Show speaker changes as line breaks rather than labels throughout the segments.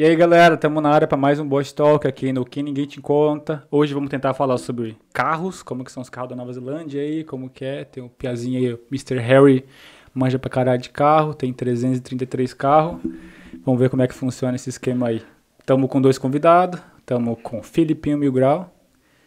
E aí, galera, estamos na área para mais um Boss Talk aqui no Que Ninguém Te Conta. Hoje vamos tentar falar sobre carros, como que são os carros da Nova Zelândia aí, como que é. Tem um piazinho aí, o Mr. Harry manja pra caralho de carro, tem 333 carros. Vamos ver como é que funciona esse esquema aí. Tamo com dois convidados, tamo com Filipinho Mil Grau.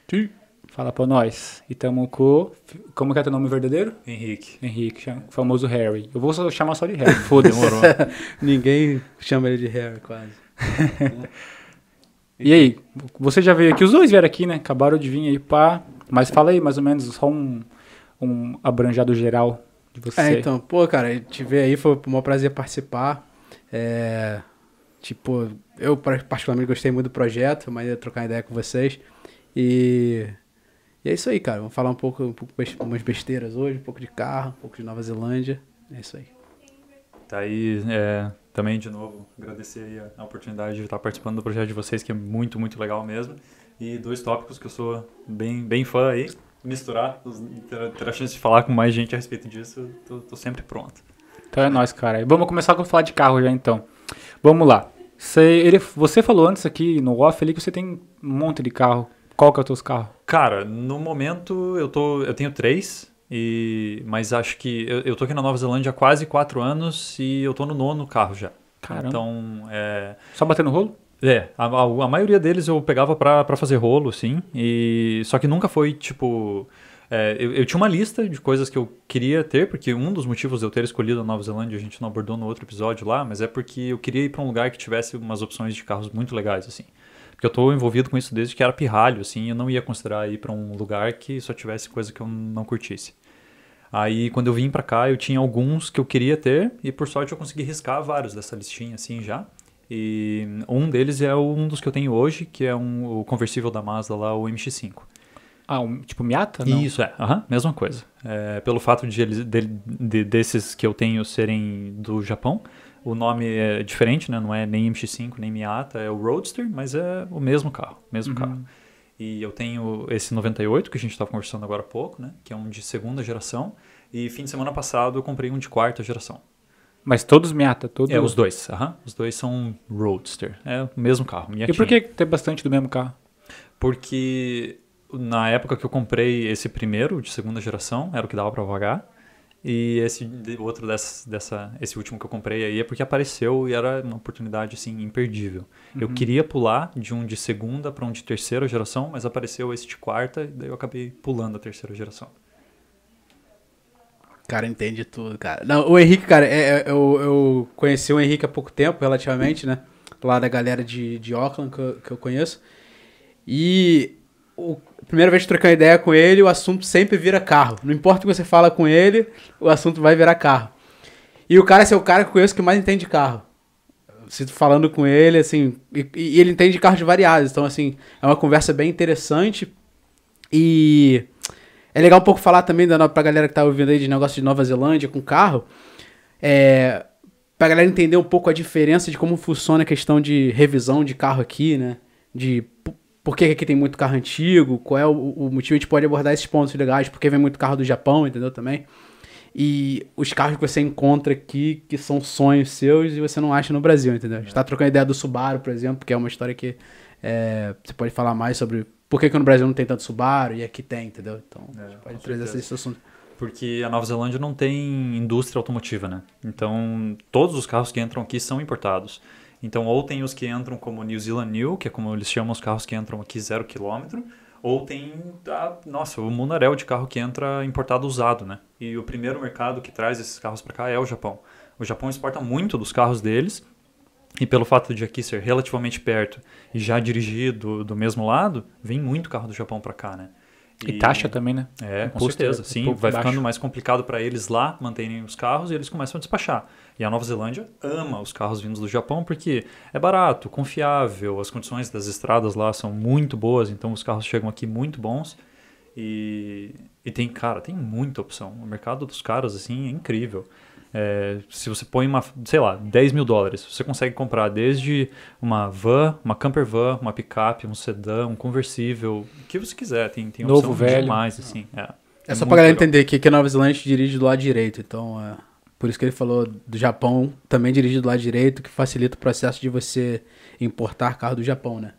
Sim. Fala pra nós. E tamo com. Como que é teu nome verdadeiro? Henrique. Henrique, o famoso Harry. Eu vou chamar só de Harry. Foda-se. Ninguém chama ele de Harry, quase. e aí, você já veio aqui, os dois vieram aqui, né? Acabaram de vir aí, pá. Mas fala aí, mais ou menos, só um, um abranjado geral de você. É, então, pô, cara, te ver aí foi um maior prazer
participar. É, tipo, eu particularmente gostei muito do projeto, mas ia trocar ideia com vocês. E, e, é isso aí, cara. Vamos falar um pouco, um pouco, umas besteiras hoje, um pouco de carro, um pouco de Nova Zelândia. É isso aí.
Tá aí, é, também, de novo, agradecer a, a oportunidade de estar participando do projeto de vocês, que é muito, muito legal mesmo. E dois tópicos que eu sou bem, bem fã aí, misturar, ter, ter a chance de falar com mais gente a respeito disso, tô, tô sempre pronto.
Então é nóis, cara. Vamos começar com falar de carro já, então. Vamos lá. Você, ele, você falou antes aqui no off ali que você tem um monte de carro. Qual que é os teus carros?
Cara, no momento eu, tô, eu tenho três. E, mas acho que eu, eu tô aqui na Nova Zelândia há quase quatro anos e eu tô no nono carro já. Caramba. Então, é... Só batendo rolo? É, a, a, a, maioria deles eu pegava para fazer rolo, sim. E, só que nunca foi tipo. É, eu, eu, tinha uma lista de coisas que eu queria ter, porque um dos motivos de eu ter escolhido a Nova Zelândia, a gente não abordou no outro episódio lá, mas é porque eu queria ir para um lugar que tivesse umas opções de carros muito legais, assim. Porque eu tô envolvido com isso desde que era pirralho, assim, eu não ia considerar ir para um lugar que só tivesse coisa que eu não curtisse. Aí quando eu vim para cá, eu tinha alguns que eu queria ter e por sorte eu consegui riscar vários dessa listinha assim já. E um deles é um dos que eu tenho hoje, que é um, o conversível da Mazda lá, o MX-5. Ah, um, tipo Miata? Não? Isso, é. Uhum, mesma coisa. É, pelo fato de, eles, de, de, desses que eu tenho serem do Japão, o nome é diferente, né? Não é nem MX-5, nem Miata, é o Roadster, mas é o mesmo carro, mesmo uhum. carro. E eu tenho esse 98 que a gente estava tá conversando agora há pouco, né? Que é um de segunda geração. E fim de semana passado eu comprei um de quarta geração. Mas todos Miata, todos? É, os dois. Uh -huh. Os dois são Roadster. É o mesmo carro. E por
que tem bastante do mesmo carro?
Porque na época que eu comprei esse primeiro, de segunda geração, era o que dava para vagar e esse outro dessa, dessa, esse último que eu comprei aí é porque apareceu e era uma oportunidade assim imperdível. Uhum. Eu queria pular de um de segunda para um de terceira geração, mas apareceu esse de quarta e daí eu acabei pulando a terceira geração.
Cara, entende tudo, cara. Não, o Henrique, cara, é, é, eu, eu conheci o Henrique há pouco tempo, relativamente, né? Lá da galera de, de Auckland que eu, que eu conheço. E o, primeira vez que trocar ideia com ele, o assunto sempre vira carro. Não importa o que você fala com ele, o assunto vai virar carro. E o cara é o cara que eu conheço que mais entende carro. Se falando com ele, assim, e, e ele entende carros variados, então assim, é uma conversa bem interessante. E é legal um pouco falar também da pra galera que tá ouvindo aí de negócio de Nova Zelândia com carro. É, pra galera entender um pouco a diferença de como funciona a questão de revisão de carro aqui, né? De por que aqui tem muito carro antigo, qual é o, o, motivo, a gente pode abordar esses pontos legais, porque vem muito carro do Japão, entendeu? Também. E os carros que você encontra aqui, que são sonhos seus e você não acha no Brasil, entendeu? A gente tá é. tá trocando ideia do Subaru, por exemplo, que é uma história que é, você pode falar mais sobre por que, que no Brasil não tem tanto Subaru e aqui tem, entendeu? Então, é, a gente pode trazer certeza.
esse assunto. Porque a Nova Zelândia não tem indústria automotiva, né? Então, todos os carros que entram aqui são importados. Então, ou tem os que entram como New Zealand New, que é como eles chamam os carros que entram aqui zero quilômetro, ou tem, a, nossa, o Munarel de carro que entra importado usado, né? E o primeiro mercado que traz esses carros para cá é o Japão. O Japão exporta muito dos carros deles, e pelo fato de aqui ser relativamente perto e já dirigir do, mesmo lado, vem muito carro do Japão para cá, né? E, e, taxa também, né? É, com, com certeza. certeza. É sim, vai baixo. ficando mais complicado para eles lá manterem os carros e eles começam a despachar. E a Nova Zelândia ama os carros vindos do Japão porque é barato, confiável, as condições das estradas lá são muito boas, então os carros chegam aqui muito bons. E, e tem, cara, tem muita opção. O mercado dos caras, assim, é incrível. É, se você põe uma, sei lá, 10 mil dólares, você consegue comprar desde uma van, uma camper van, uma picape, um sedã, um conversível, o que você quiser. Tem, tem Novo, velho. assim. É, é, é só pra galera entender
que aqui Nova Zelândia dirige do lado direito, então... É... Por isso que ele falou do Japão, também dirigido lá direito, que facilita o processo de você importar carro do Japão, né?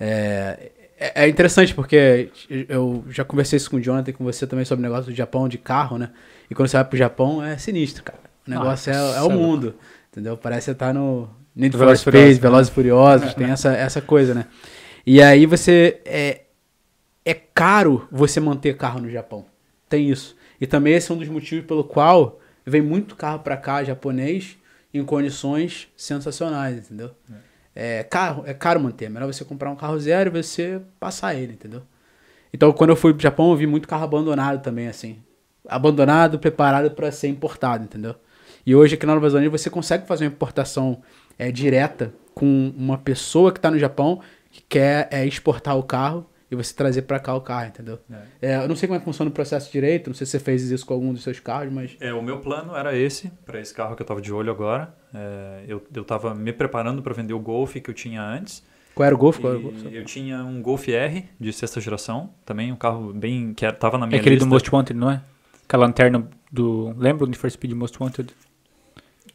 É, é, é, interessante porque eu já conversei isso com o Jonathan e com você também sobre o negócio do Japão de carro, né? E quando você vai pro Japão é sinistro, cara. O negócio é, é, o mundo, entendeu? Parece que você tá no Need for Speed, Velozes e Furiosos, tem essa, essa coisa, né? E aí você... É, é caro você manter carro no Japão. Tem isso. E também esse é um dos motivos pelo qual Vem muito carro para cá, japonês, em condições sensacionais, entendeu? É. é. caro, é caro manter. É melhor você comprar um carro zero e você passar ele, entendeu? Então, quando eu fui pro Japão, eu vi muito carro abandonado também, assim. Abandonado, preparado para ser importado, entendeu? E hoje aqui na Nova Zelândia você consegue fazer uma importação é, direta com uma pessoa que está no Japão que quer é, exportar o carro e você trazer para cá o carro, entendeu? É. É, eu não sei como é que funciona o processo direito, não sei se você fez isso com algum dos seus carros, mas.
É, o meu plano era esse, para esse carro que eu estava de olho agora. É, eu, eu tava me preparando para vender o Golf que eu tinha antes. Qual era o Golf? Qual era o Golf? Eu tinha um Golf R de sexta geração, também um carro bem que é, tava na é minha É aquele lista. do Most
Wanted, não é? Aquela lanterna do. Lembra do First Speed Most Wanted?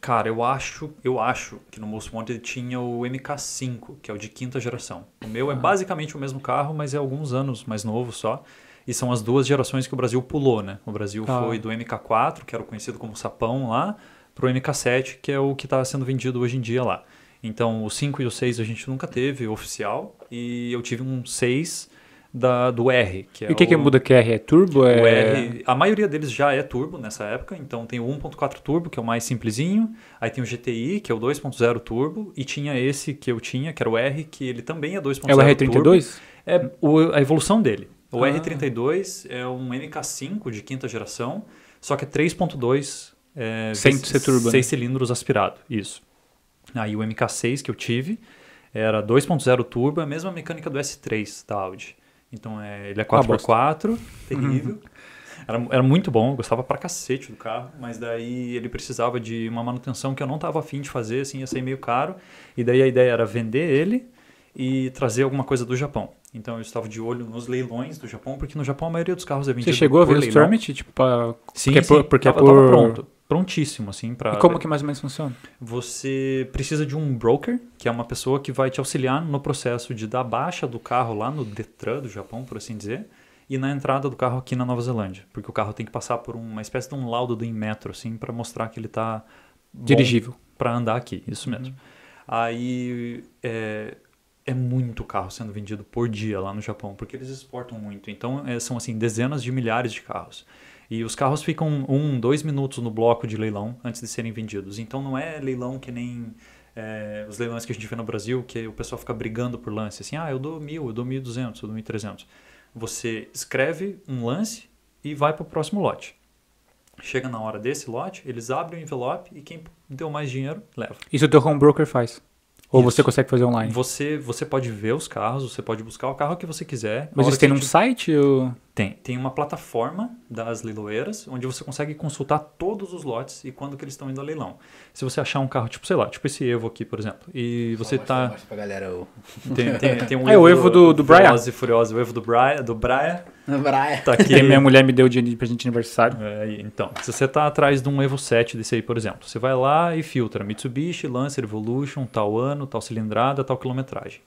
Cara, eu acho, eu acho que no Most Wanted tinha o MK5, que é o de quinta geração. O meu é ah. basicamente o mesmo carro, mas é alguns anos mais novo só. E são as duas gerações que o Brasil pulou, né? O Brasil ah. foi do MK4, que era o conhecido como Sapão lá, pro MK7, que é o que está sendo vendido hoje em dia lá. Então, o 5 e o 6 a gente nunca teve oficial, e eu tive um 6 da, do R. Que é e o que, que muda que R? É turbo? É... O R, a maioria deles já é turbo nessa época, então tem o 1.4 turbo, que é o mais simplesinho, aí tem o GTI, que é o 2.0 turbo, e tinha esse que eu tinha, que era o R, que ele também é 2.0 turbo É o R32? É o, a evolução dele. O ah. R32 é um MK5 de quinta geração, só que é 3.2... É, Sem ser turbo. 6 né? cilindros aspirado, isso. Aí o MK6 que eu tive era 2.0 turbo, é a mesma mecânica do S3 da Audi. Então é, ele é 4x4, ah, terrível. Uhum. Era, era muito bom, gostava pra cacete do carro, mas daí ele precisava de uma manutenção que eu não tava afim de fazer, assim, ia ser meio caro. E daí a ideia era vender ele e trazer alguma coisa do Japão. Então eu estava de olho nos leilões do Japão, porque no Japão a maioria dos carros é vendido Você chegou a ver o Stormit? Tipo, pra... Sim, porque, é sim, é por, porque é tava, por... tava pronto prontíssimo, assim, para... E como que mais ou menos funciona? Você precisa de um broker, que é uma pessoa que vai te auxiliar no processo de dar baixa do carro lá no Detran do Japão, por assim dizer, e na entrada do carro aqui na Nova Zelândia, porque o carro tem que passar por uma espécie de um laudo do Inmetro, assim, para mostrar que ele tá... Dirigível. Para andar aqui, isso uhum. mesmo. Aí é, é muito carro sendo vendido por dia lá no Japão, porque eles exportam muito. Então é, são assim dezenas de milhares de carros. E os carros ficam um, dois minutos no bloco de leilão antes de serem vendidos. Então não é leilão que nem é, os leilões que a gente vê no Brasil, que o pessoal fica brigando por lance, assim, ah, eu dou mil, eu dou mil duzentos, eu dou mil trezentos. Você escreve um lance e vai para o
próximo lote.
Chega na hora desse lote, eles abrem o envelope e quem deu mais dinheiro
leva. Isso o teu home broker faz? Ou isso. você consegue fazer online?
Você, você pode ver os carros, você pode buscar o carro que você quiser. Mas isso tem num gente...
site? Ou... Tem.
Tem uma plataforma das leiloeiras, onde você consegue consultar todos os lotes e quando que eles estão indo a leilão. Se você achar um carro, tipo, sei lá, tipo esse Evo aqui, por exemplo, e você mostra, tá... Mostra pra galera o... Tem, tem, tem um é, Evo, o Evo do, do Brian. Furioso, furioso, o Evo do Brian. Do Brian. Brian. Tá aqui. minha
mulher me deu de presente
de aniversário. É, então, se você tá atrás de um Evo 7 desse aí, por exemplo, você vai lá e filtra Mitsubishi, Lancer, Evolution, tal ano, tal cilindrada, tal quilometragem.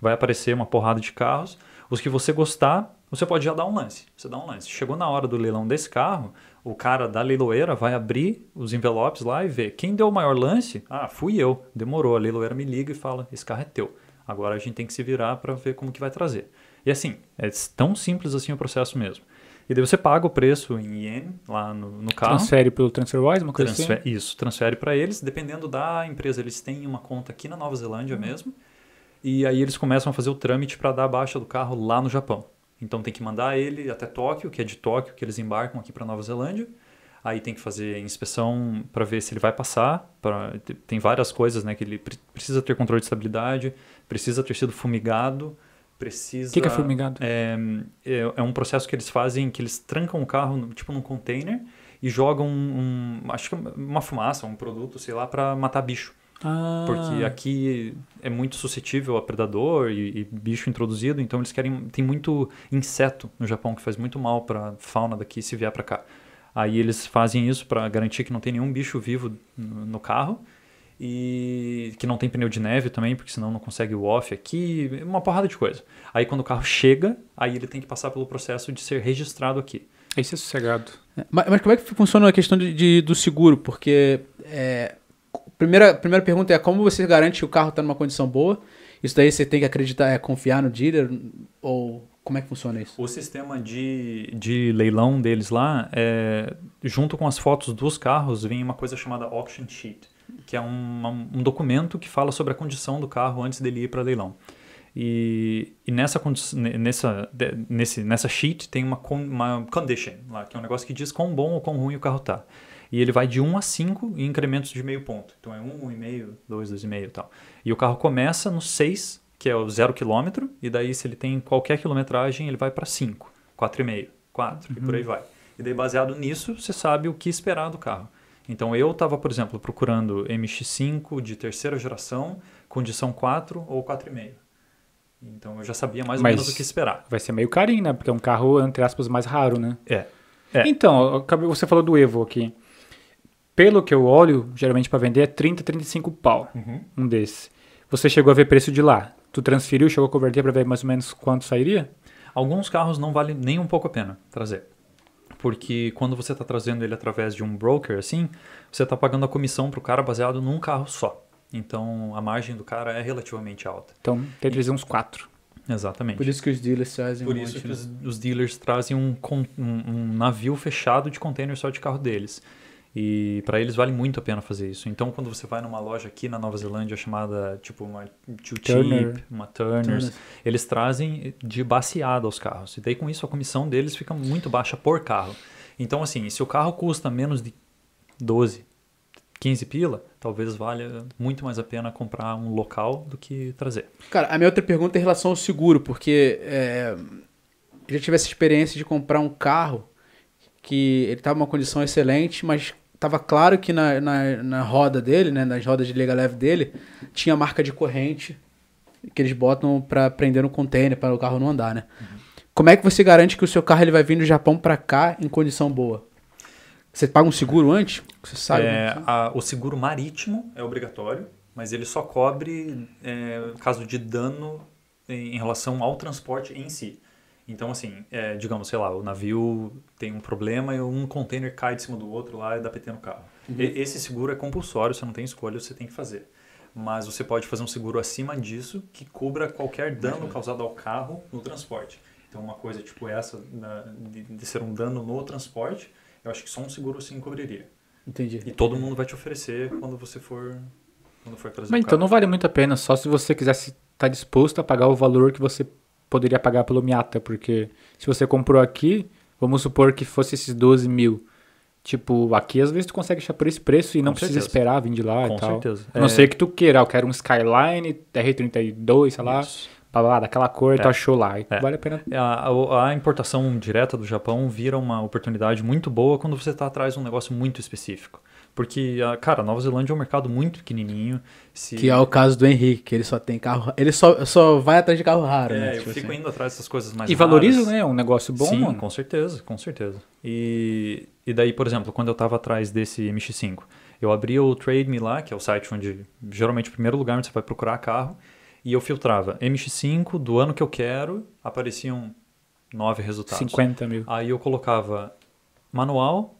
Vai aparecer uma porrada de carros. Os que você gostar, você pode já dar um lance. Você dá um lance. Chegou na hora do leilão desse carro, o cara da leiloeira vai abrir os envelopes lá e ver quem deu o maior lance. Ah, fui eu. Demorou. A leiloeira me liga e fala: esse carro é teu. Agora a gente tem que se virar para ver como que vai trazer. E assim, é tão simples assim o processo mesmo. E daí você paga o preço em ien lá no, no carro. Transfere pelo
TransferWise, uma coisa assim? transfer, assim? Isso, transfere
para eles. Dependendo da empresa, eles têm uma conta aqui na Nova Zelândia uhum. mesmo. E aí eles começam a fazer o trâmite para dar a baixa do carro lá no Japão. Então tem que mandar ele até Tóquio, que é de Tóquio que eles embarcam aqui para Nova Zelândia. Aí tem que fazer inspeção para ver se ele vai passar. Pra... Tem várias coisas, né? Que ele precisa ter controle de estabilidade, precisa ter sido fumigado, precisa. O que, que, é fumigado? É, é, é, um processo que eles fazem que eles trancam o carro tipo num container e jogam um, um acho que uma fumaça, um produto, sei lá, para matar bicho.
Ah. Porque
aqui é muito suscetível a predador e, e, bicho introduzido, então eles querem. Tem muito inseto no Japão que faz muito mal para fauna daqui se vier para cá. Aí eles fazem isso para garantir que não tem nenhum bicho vivo no carro e que não tem pneu de neve também, porque senão não consegue o off aqui, uma porrada de coisa. Aí quando o carro chega, aí ele tem que passar pelo processo de ser registrado aqui. Isso é sossegado.
É, mas, mas, como é que funciona a questão de, de do seguro? Porque é, Primeira, primeira pergunta é como você garante que o carro está numa condição boa? Isso daí você tem que acreditar, é confiar no
dealer ou como é que funciona isso? O sistema de, de leilão deles lá, é, junto com as fotos dos carros, vem uma coisa chamada auction sheet, que é um, um documento que fala sobre a condição do carro antes dele ir para leilão. E, e, nessa, nessa, nesse, nessa sheet tem uma, uma condition lá, que é um negócio que diz quão bom ou quão ruim o carro está e ele vai de 1 a 5 em incrementos de meio ponto. Então é 1, 1,5, 2, 2,5 e tal. E o carro começa no 6, que é o 0 quilômetro, e daí se ele tem qualquer quilometragem, ele vai para 5, 4,5, 4 uhum. e por aí uhum. vai. E daí baseado nisso, você sabe o que esperar do carro. Então eu estava, por exemplo, procurando MX5 de terceira geração, condição 4 ou 4,5. Então eu já sabia mais ou Mas menos o que esperar.
Vai ser meio carinho, né? Porque é um carro, entre aspas, mais raro, né? É. é. Então, você falou do Evo aqui pelo que eu olho, geralmente para vender é 30, 35 pau, uhum. um desse. Você chegou a ver preço de lá? Tu transferiu, chegou a converter para ver mais ou menos quanto sairia?
Alguns carros não valem nem um pouco a pena trazer. Porque quando você está trazendo ele através de um broker, assim, você está pagando a comissão para o cara baseado num carro só. Então, a margem do cara é relativamente alta. Então, tem que trazer uns quatro. Exatamente. Por isso que os dealers trazem Por um isso monte, que né? os, dealers trazem um, um, um, navio fechado de container só de carro deles. E para eles vale muito a pena fazer isso. Então, quando você vai numa loja aqui na Nova Zelândia chamada, tipo, uma Two Turner. Cheap, uma Turners, Turner. eles trazem de baseado aos carros. E daí, com isso, a comissão deles fica muito baixa por carro. Então, assim, se o carro custa menos de 12, 15 pila, talvez valha muito mais a pena comprar um local do que trazer.
Cara, a minha outra pergunta é em relação ao seguro, porque é, eu já tive essa experiência de comprar um carro que ele estava em uma condição excelente, mas tava claro que na, na, na roda dele, né, nas rodas de liga leve dele, tinha marca de corrente que eles botam para prender no container, para o carro não andar, né? Uhum. Como é que você garante que o seu carro ele vai vir do Japão para cá em condição boa? Você paga um seguro antes? Você sabe? É, é
a, o seguro marítimo é obrigatório, mas ele só cobre é, caso de dano em, em relação ao transporte em si. Então, assim, é, digamos, sei lá, o navio tem um problema e um container cai de cima do outro lá e dá PT no carro. Uhum. E, esse seguro é compulsório, você não tem escolha, você tem que fazer. Mas você pode fazer um seguro acima disso que cubra qualquer dano uhum. causado ao carro no transporte. Então, uma coisa tipo essa na, de, de, ser um dano no transporte, eu acho que só um seguro assim cobriria. Entendi. E todo mundo vai te oferecer quando você for, quando for trazer Mas então não
vale muito a pena, só se você quisesse estar tá disposto a pagar o valor que você poderia pagar pelo Miata, porque se você comprou aqui, vamos supor que fosse esses 12 mil. Tipo, aqui às vezes tu consegue achar por esse preço e Com não certeza. precisa esperar vir de lá Com e tal. Certeza. A não é... ser que tu queira, eu quero um Skyline R32, sei lá, blá, blá, daquela cor, é. tu achou lá. É. Vale a pena.
É, a, a, a, importação direta do Japão vira uma oportunidade muito boa quando você está atrás de um negócio muito específico. Porque, cara, Nova Zelândia é um mercado muito pequenininho. Se... Que é o
caso do Henrique, que ele só tem carro. Ele
só, só vai atrás de carro raro, é, né? Tipo eu fico assim. indo atrás dessas coisas mais E valoriza, né? É um negócio bom. Sim, mano. com certeza, com certeza. E, e daí, por exemplo, quando eu tava atrás desse MX5, eu abria o Trade Me lá, que é o site onde geralmente o primeiro lugar onde você vai procurar carro, e eu filtrava MX5 do ano que eu quero, apareciam nove resultados. 50 mil. Aí eu colocava manual,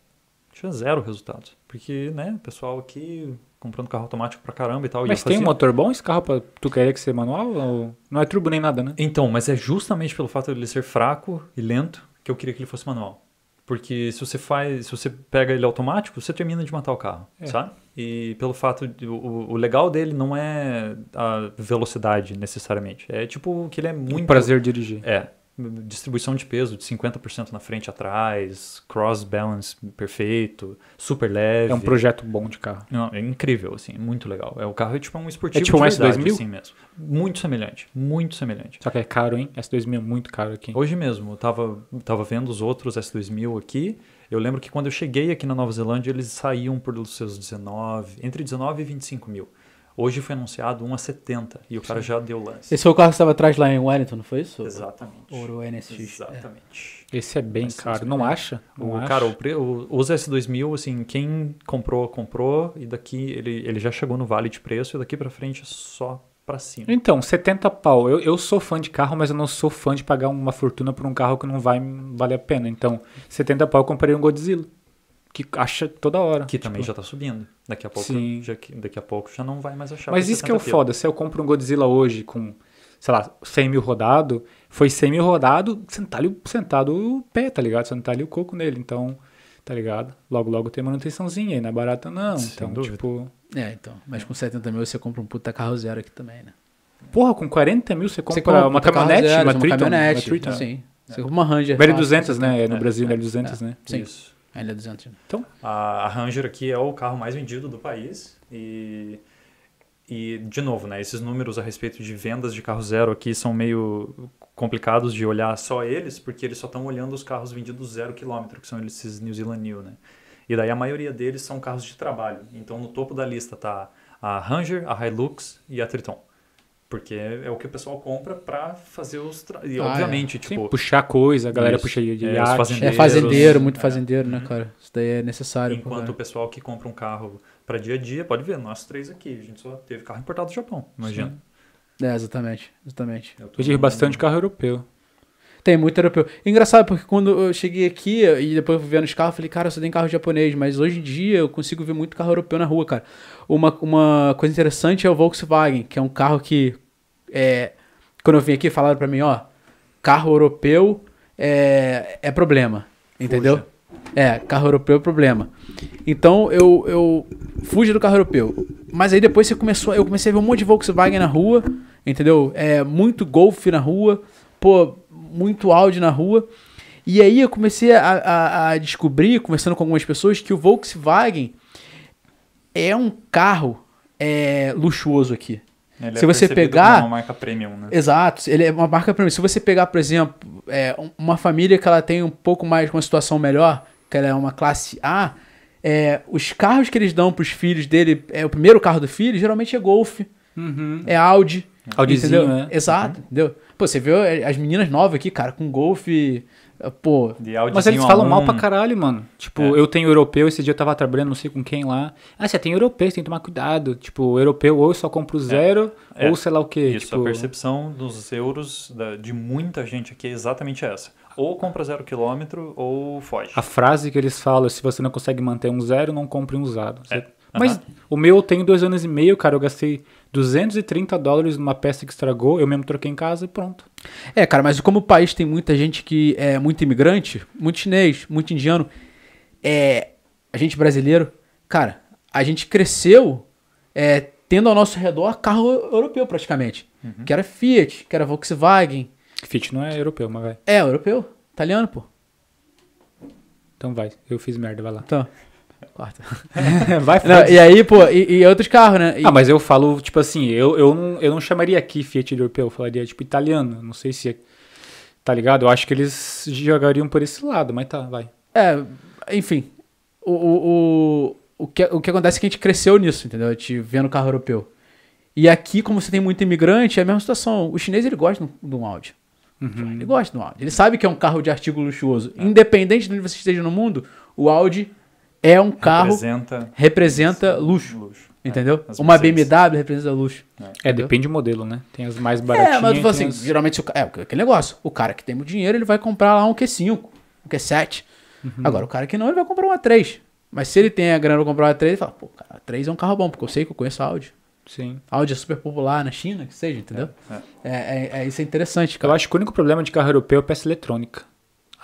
tinha zero resultado. Porque, né, o pessoal aqui comprando carro automático pra caramba e tal. Mas e tem fazia... um
motor bom esse carro pra tu querer que ser manual? Ou... Não é turbo nem nada, né? Então, mas
é justamente pelo fato dele ser fraco e lento que eu queria que ele fosse manual. Porque se você faz, se você pega ele automático, você termina de matar o carro, é. sabe? E pelo fato de, o, o, legal dele não é a velocidade necessariamente, é tipo que ele é muito um prazer dirigir. É, distribuição de peso de 50% na frente atrás, cross balance perfeito, super leve. É um projeto bom de carro. Não, é incrível, assim, muito legal. É o carro é tipo um esportivo é tipo um verdade, S2000? assim mesmo. Muito semelhante, muito semelhante. Só que é caro, hein? S2000 é muito caro aqui. Hoje mesmo, eu tava, tava vendo os outros S2000 aqui, eu lembro que quando eu cheguei aqui na Nova Zelândia, eles saíam por seus 19, entre 19 e 25 mil. Hoje foi anunciado 1 a 70 e o Sim. cara já deu lance. Esse foi o carro
que estava atrás lá em Wellington, não foi isso? Exatamente. Ouro NSX. É.
Exatamente. É. Esse é bem é caro, não acha? Não o, acha? Cara, o, os S2000, assim, quem comprou, comprou e daqui ele, ele já chegou no vale de preço e daqui para frente é só para cima.
Então, 70 pau. Eu, eu sou fã de carro, mas eu não sou fã de pagar uma fortuna por um carro que não vai valer a pena. Então, 70 pau eu comprei um Godzilla que acha toda hora. Que tipo... também já tá subindo. Daqui a pouco,
Sim. Já, daqui a pouco já não vai mais achar. Mas isso que é o tá foda. Se
eu compro um Godzilla hoje com, sei lá, 100 mil rodado, foi 100 mil rodado, sentado, tá sentado o pé, tá ligado? Você não tá ali o coco nele. Então, tá ligado? Logo, logo tem manutençãozinha. aí não é barata não. Sem então, dúvida. tipo... É, então. Mas com 70 mil você compra um puta carro zero aqui também, né? Porra, com 40 mil você compra, você compra uma caminhonete? Zero, uma, uma Triton? Uma Triton. Sim. É. Você compra uma Ranger. BL200, né? No Brasil, BL200, é, é. né?
Sim. Isso.
200. É então, a Ranger aqui é o carro mais vendido do país e e de novo, né, esses números a respeito de vendas de carro zero aqui são meio complicados de olhar só eles, porque eles só estão olhando os carros vendidos zero quilômetro, que são esses New Zealand New, né? E daí a maioria deles são carros de trabalho. Então no topo da lista tá a Ranger, a Hilux e a Triton. Porque é o que o pessoal compra para fazer os. Tra... E, ah, é. obviamente, é. tipo. Sim, puxar coisa, a galera isso. puxa de é, iate. É fazendeiro, né? muito
fazendeiro, é. né, uhum. cara? Isso daí é necessário. Enquanto o
pessoal que compra um carro para dia a dia, pode ver, nós três aqui, a gente só teve carro importado do Japão, imagina.
Sim. É, exatamente, exatamente. Eu tive bastante carro europeu. Tem muito europeu. Engraçado, porque quando eu cheguei aqui e depois fui vendo os carros, eu falei, cara, só tem carro japonês, mas hoje em dia eu consigo ver muito carro europeu na rua, cara. Uma, uma coisa interessante é o Volkswagen, que é um carro que é, quando eu vim aqui, falaram para mim, ó, carro europeu é, é problema. Entendeu? É, carro europeu é problema. Então eu, eu fugi do carro europeu. Mas aí depois você começou, eu comecei a ver um monte de Volkswagen na rua, entendeu? É, muito Golf na rua, pô, muito Audi na rua. E aí eu comecei a, a, a descobrir, conversando com algumas pessoas, que o Volkswagen é um carro é, luxuoso
aqui. Ele se é você pegar uma marca premium, né?
Exato, ele é uma marca premium. Se você pegar, por exemplo, é, uma família que ela tem um pouco mais uma situação melhor, que ela é uma classe A, é, os carros que eles dão para os filhos dele, é o primeiro carro do filho, geralmente é
Golf, uhum.
é Audi, Audizinho, entendeu? Né? Exato, uhum. entendeu? Pô, você vê é, as meninas novas aqui, cara, com Golf
é, pô, mas eles falam um. mal pra caralho, mano. Tipo, é. eu tenho europeu, esse dia eu tava trabalhando, não sei com quem lá. Ah, você tem europeu, você tem que tomar cuidado. Tipo, europeu ou eu só compro é. zero, é. ou sei lá o quê. Isso, tipo... a percepção
dos euros da, de muita gente aqui é exatamente essa. Ou compra zero quilômetro, ou foge.
A frase que eles falam, se você não consegue manter um zero, não compre um usado. É. Mas uhum. o meu eu tenho dois anos e meio, cara, eu gastei 230 dólares numa peça que estragou, eu mesmo troquei em casa e pronto.
É, cara, mas como o país tem muita gente que é muito imigrante, muito chinês, muito indiano, é, a gente brasileiro, cara, a gente cresceu é, tendo ao nosso redor carro europeu praticamente. Uhum. Que era Fiat, que era Volkswagen.
Fiat não é europeu, mas vai.
É, europeu.
Italiano, pô. Então vai, eu fiz merda, vai lá. Então. Quarta. Vai não, E aí, pô, e, e outros carros, né? E... Ah, mas eu falo, tipo assim, eu, eu, não, eu não chamaria aqui Fiat europeu, eu falaria, tipo, italiano. Não sei se. É, tá ligado? Eu acho que eles jogariam por esse lado, mas tá, vai.
É, enfim. O, o, o, que, o que acontece é que a gente cresceu nisso, entendeu? A gente vendo carro europeu. E aqui, como você tem muito imigrante, é a mesma situação. O chinês, ele gosta de um Audi. Uhum. Ele gosta do Audi. Ele sabe que é um carro de artigo luxuoso. É. Independente de onde você esteja no mundo, o Audi é um carro representa, representa luxo, luxo. É. Entendeu? É, uma BMW representa luxo. É, é depende do modelo, né? Tem as mais é, baratinhas. É, mas tipo assim, as... geralmente é aquele negócio. O cara que tem muito dinheiro, ele vai comprar lá um Q5, um Q7. Uhum. Agora, o cara que não, ele vai comprar uma 3. Mas se ele tem a grana pra comprar uma 3, ele fala, pô, cara, a 3 é um carro bom, porque eu sei que eu conheço a Audi.
Sim. A Audi é super popular na China, que seja, entendeu? É, é. é, é, é isso é interessante, cara. Eu acho que o único problema de carro europeu é peça eletrônica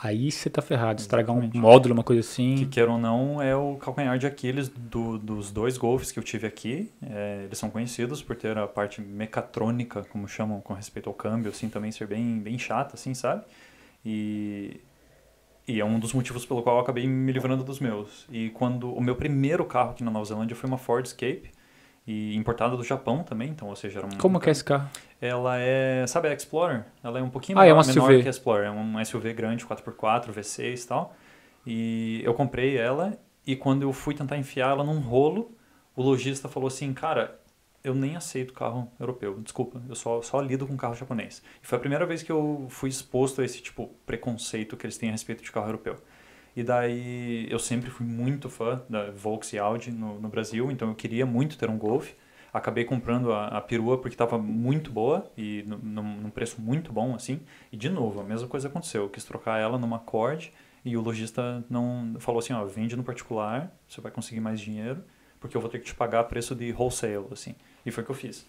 aí você tá ferrado. Estragar um módulo, uma coisa assim. Que queira ou não, é
o calcanhar de Aquiles do, dos dois golfes que eu tive aqui. É, eles são conhecidos por ter a parte mecatrônica, como chamam, com respeito ao câmbio, assim, também ser bem, bem chata, assim, sabe? E, e é um dos motivos pelo qual eu acabei me livrando dos meus. E quando o meu primeiro carro aqui na Nova Zelândia foi uma Ford Escape, e importada do Japão também, então, ou seja, era um, Como que é esse carro? Ela é, sabe, a Explorer? Ela é um pouquinho ah, é menor, é uma menor SUV. que a Explorer, é um SUV grande, 4x4, V6 e tal. E eu comprei ela e quando eu fui tentar enfiar ela num rolo, o lojista falou assim, cara, eu nem aceito carro europeu, desculpa, eu só, só lido com carro japonês. E foi a primeira vez que eu fui exposto a esse tipo preconceito que eles têm a respeito de carro europeu. E daí eu sempre fui muito fã da Volkswagen Audi no, no Brasil, então eu queria muito ter um Golf. Acabei comprando a, a perua porque estava muito boa e no, no, num preço muito bom, assim. E de novo, a mesma coisa aconteceu. Eu quis trocar ela numa Cord e o lojista não falou assim, ó, vende no particular, você vai conseguir mais dinheiro, porque eu vou ter que te pagar preço de wholesale, assim. E foi o que eu fiz.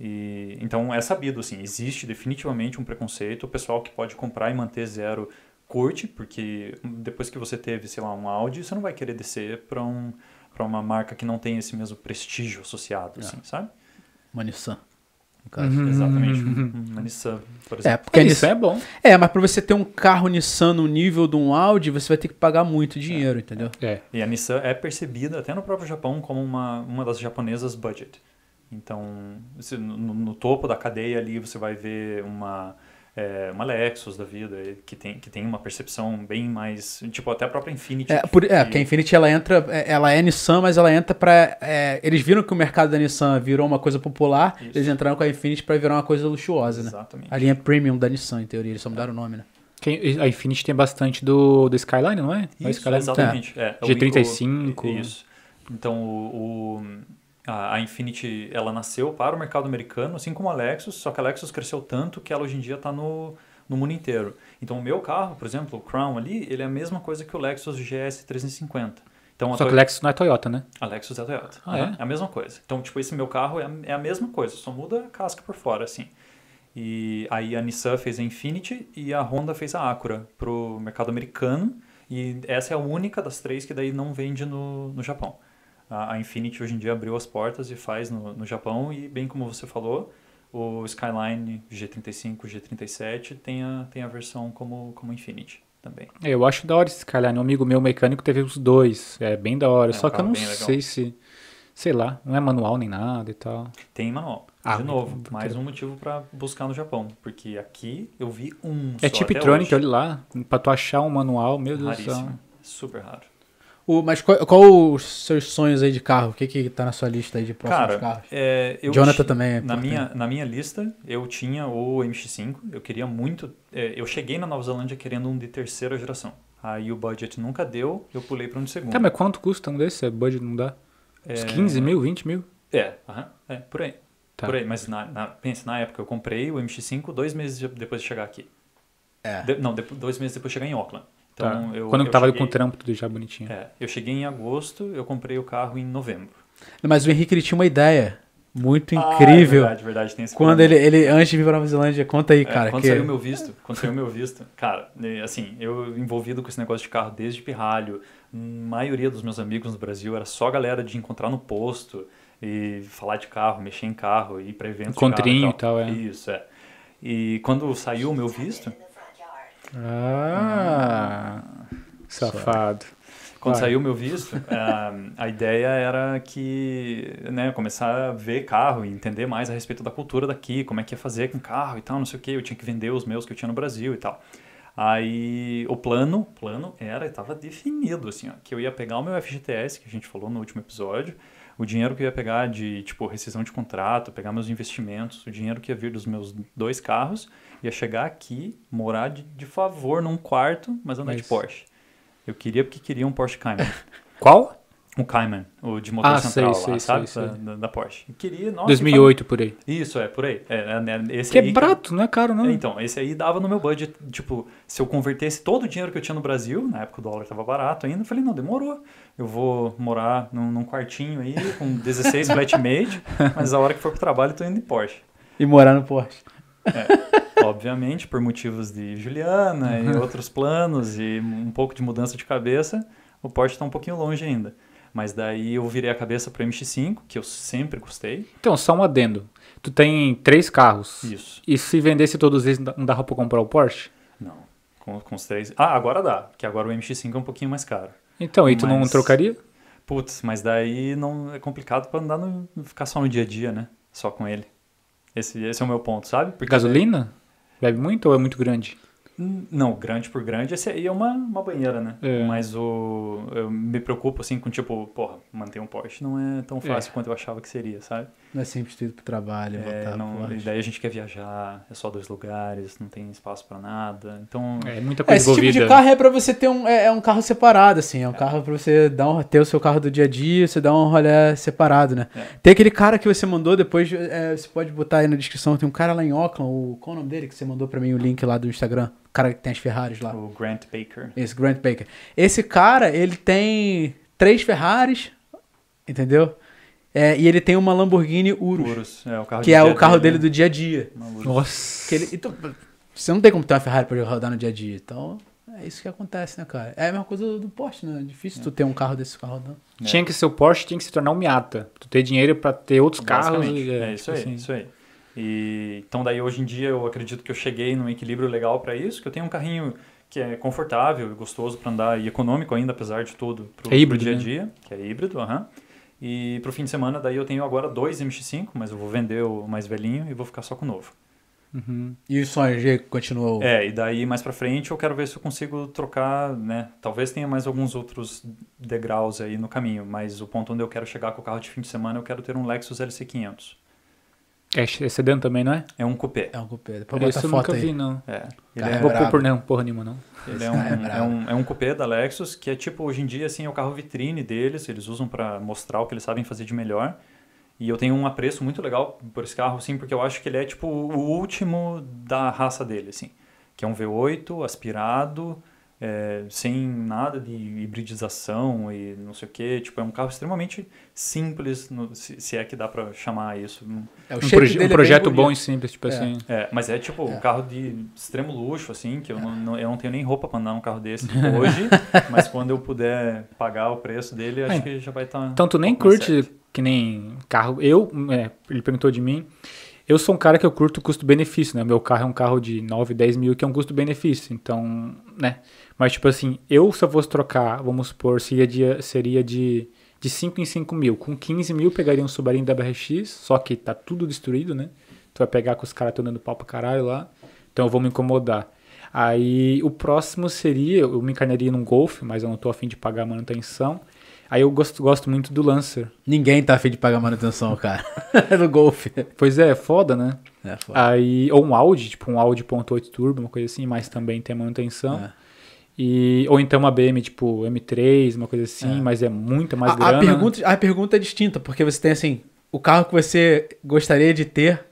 E, então é sabido, assim, existe definitivamente um preconceito. O pessoal que pode comprar e manter zero curte, porque depois que você teve, sei lá, um Audi, você não vai querer descer para um, uma marca que não tem esse mesmo prestígio associado, é. assim, sabe? Uma Nissan.
Uhum, Exatamente. Uhum, uhum. Uma
Nissan, por é, exemplo. É, porque a Nissan é
bom. É, mas para você ter um carro Nissan no nível de um Audi, você vai ter que pagar muito é. dinheiro, é.
entendeu? É. E a Nissan é percebida até no próprio Japão como uma, uma das japonesas budget. Então, no, no topo da cadeia ali, você vai ver uma é, uma Lexus da vida, que tem, que tem uma percepção bem mais. Tipo, até a própria Infinity. É, por, é, que... é porque a Infinity
ela entra, é, ela é Nissan, mas ela entra pra. É, eles viram que o mercado da Nissan virou uma coisa popular, Isso. eles entraram com a Infinity pra virar uma coisa luxuosa, né? Exatamente. A linha premium da Nissan, em
teoria, eles só mudaram o nome, né? a Infinity tem bastante do, do Skyline, não é? é isso, Skyline, exatamente. Tá. É, G35.
O, isso. Então, o, o a, Infinity ela nasceu para o mercado americano, assim como a Lexus, só que a Lexus cresceu tanto que ela hoje em dia está no, no mundo inteiro. Então o meu carro, por exemplo, o Crown ali, ele é a mesma coisa que o Lexus GS 350. Então, só Toy... que o Lexus não é Toyota, né? A Lexus é a Toyota. Ah, né? é? a mesma coisa. Então, tipo, esse meu carro é a, é a mesma coisa, só muda a casca por fora, assim. E aí a Nissan fez a Infinity e a Honda fez a Acura pro mercado americano. E essa é a única das três que daí não vende no, no Japão a, Infinity hoje em dia abriu as portas e faz no, no Japão e, bem como você falou, o Skyline G35, G37 tem a, tem a versão como, como Infinity também.
É, eu acho da hora esse Skyline. Um amigo meu mecânico teve os dois. É bem da hora. É, Só que eu não sei se. Sei lá, não é manual nem nada e tal.
Tem manual. Ah, de novo, então, então mais um motivo para buscar no Japão. Porque aqui eu vi um. É Tiptronic,
olha lá. Pra tu achar um manual, meu Deus do céu.
Super raro.
O, mas qual, qual, os seus sonhos aí de carro? O que que tá na sua lista aí de próximos Cara, carros? É, Jonathan também é na minha
Na minha lista, eu tinha o MX-5. Eu queria muito... É, eu cheguei na Nova Zelândia querendo um de terceira geração. Aí o budget nunca deu, eu pulei para
um de segunda. Tá, mas quanto custa um desse? É budget não dá? Uns 15 é, mil, 20 mil?
É, é por aí. Tá. Por aí, mas na, na, pense, na época eu comprei o MX-5 dois meses depois de chegar aqui. É. De, não, de, dois meses depois de chegar em Auckland. Tá. Então, tá. eu, Quando eu estava cheguei... com o trampo, tudo já bonitinho. É, eu cheguei em agosto, eu comprei o carro em novembro.
Mas o Henrique ele tinha uma ideia muito ah, é incrível. É verdade, verdade, tem esse Quando ele, ele, antes de vir para Nova Zelândia, conta aí, é, cara. Quando que... saiu meu visto,
quando saiu meu visto, cara, né, assim, eu envolvido com esse negócio de carro desde pirralho, a maioria dos meus amigos no Brasil era só galera de encontrar no posto e falar de carro, mexer em carro, ir para eventos Encontrinho e tal. tal é. Isso, é. E quando saiu o meu visto...
Ah, ah safado. Quando Vai. saiu o meu
visto, a, eh, a, ideia era que, né, começar a ver carro e entender mais a respeito da cultura daqui, como é que ia fazer com carro e tal, não sei o que. Eu tinha que vender os meus que eu tinha no Brasil e tal. Aí o plano, plano era, estava definido assim, ó, que eu ia pegar o meu FGTS que a gente falou no último episódio, o dinheiro que eu ia pegar de tipo rescisão de contrato, pegar meus investimentos, o dinheiro que ia vir dos meus dois carros Ia chegar aqui, morar de, de favor num quarto, mas andar de Porsche. Eu queria porque queria um Porsche Cayman. Qual? Um Cayman, o de ah, motor ah, central sei, lá, sei, sabe? Sei, sei. Da, da, Porsche. Eu queria, nossa, 2008, que por aí. Isso, é, por aí. É, é, né, esse que é aí, é barato,
que... não é caro, não. Né? então,
esse aí dava no meu budget. Tipo, se eu convertesse todo o dinheiro que eu tinha no Brasil, na época o dólar estava barato ainda, eu falei, não, demorou. Eu vou morar num, num quartinho aí, com 16 flatmate, mas a hora que for pro trabalho, eu tô indo em Porsche. E
morar no Porsche.
É, obviamente, por motivos de Juliana e uhum. outros planos e um pouco de mudança de cabeça, o Porsche
está um pouquinho longe ainda. Mas daí eu virei a cabeça para o MX5, que eu sempre gostei. Então, só um adendo. Tu tem três carros. Isso. E se vendesse todos eles, não dava para comprar o Porsche? Não.
Com, com, os três. Ah, agora dá, que agora o MX5 é um pouquinho mais caro.
Então, e tu mas... não trocaria?
Putz, mas daí não é complicado para andar no, ficar só no dia a dia, né? Só com ele. Esse, esse é o meu ponto, sabe? Porque Gasolina?
Bebe muito ou é muito
grande? Não, grande por grande, esse aí é uma, uma banheira, né? É. Mas o, eu me preocupo, assim, com tipo, porra, manter um Porsche
não é tão é. fácil
é. quanto eu achava que seria, sabe? Não é sempre para pro trabalho, é, voltar não, pro Daí a gente quer viajar, é só dois lugares, não tem espaço para nada. Então. É muita é, coisa. É, esse envolvida. tipo de carro
é para você ter um. É, é, um carro separado, assim. É um é. carro para você dar um, ter o seu carro do dia a dia, você dar um rolê separado, né? É. Tem aquele cara que você mandou, depois é, você pode botar aí na descrição. Tem um cara lá em Auckland, o, qual o nome dele que você mandou para mim o link lá do Instagram? O cara que tem as Ferraris lá. O Grant Baker. Esse, Grant Baker. Esse cara, ele tem três Ferraris, entendeu? É, e ele tem uma Lamborghini Urus.
Urus é, o carro que é o carro dele, dele né? do dia a dia. Nossa. Que ele,
então, você não tem como ter
uma Ferrari pra rodar no dia a dia. Então,
é isso que acontece, né, cara? É a mesma coisa do Porsche, né? É difícil é. tu
ter um carro desse carro rodando. É. Tinha que ser o Porsche, tinha que se tornar um Miata. Tu ter dinheiro pra ter outros carros. É, é, isso tipo aí, assim. isso aí.
E, então, daí hoje em dia eu acredito que eu cheguei num equilíbrio legal para isso, que eu tenho um carrinho que é confortável e gostoso para andar e econômico ainda, apesar de tudo, pro, é híbrido, pro dia a né? dia, né? que é híbrido, aham. Uhum e para o fim de semana, daí eu tenho agora dois MX5, mas eu vou vender o mais velhinho e vou ficar só com o novo.
Uhum. E o Sonho continuou?
É, e daí mais para frente eu quero ver se eu consigo trocar, né? Talvez tenha mais alguns outros degraus aí no caminho, mas o ponto onde eu quero chegar com o carro de fim de semana, eu quero ter um Lexus LC500.
É, é sedã também, não é? É um cupê. É um cupê. Depois Esse eu nunca aí. vi, não. É. Ele é, é por porra nenhuma, não. Ele é um, é, é, um,
é um cupê da Lexus, que é tipo, hoje em dia, assim, é o carro vitrine deles. Eles usam para mostrar o que eles sabem fazer de melhor. E eu tenho um apreço muito legal por esse carro, assim, porque eu acho que ele é, tipo, o último da raça dele, assim. Que é um V8 aspirado é, sem nada de hibridização e não sei o que. Tipo, é um carro extremamente simples, no, se, se, é que dá para chamar isso. É, um, proje um é projeto bom e simples, tipo é. assim. É, mas é tipo um é. carro de extremo luxo, assim, que eu, não, é. não eu não tenho nem roupa para andar num carro desse hoje, mas quando eu puder pagar o preço dele, acho que já vai estar. Tá então tu nem tá curte
certo. que nem carro. Eu, ele perguntou de mim. Eu sou um cara que eu curto custo-benefício, né? Meu carro é um carro de 9, 10 mil, que é um custo-benefício. Então, né? Mas, tipo assim, eu se eu fosse trocar, vamos supor, seria de, seria de, de 5 em 5 mil. Com 15 mil pegaria um Subaru da BRX, só que tá tudo destruído, né? Tu vai pegar com os caras tornando dando pau pra caralho lá. Então eu vou me incomodar. Aí o próximo seria, eu me encarnaria num Golf, mas eu não tô afim de pagar manutenção. Aí eu gosto, gosto muito do Lancer. Ninguém tá afim de pagar manutenção, cara. no Golf. Pois é, é foda, né? É foda. Aí, ou um Audi, tipo um Audi.8 Turbo, uma coisa assim, mas também tem manutenção. É. E, ou então uma BM tipo M3, uma coisa assim, é. mas é muito mais a, grana. A pergunta,
a pergunta é distinta, porque você tem assim, o carro que você gostaria de ter,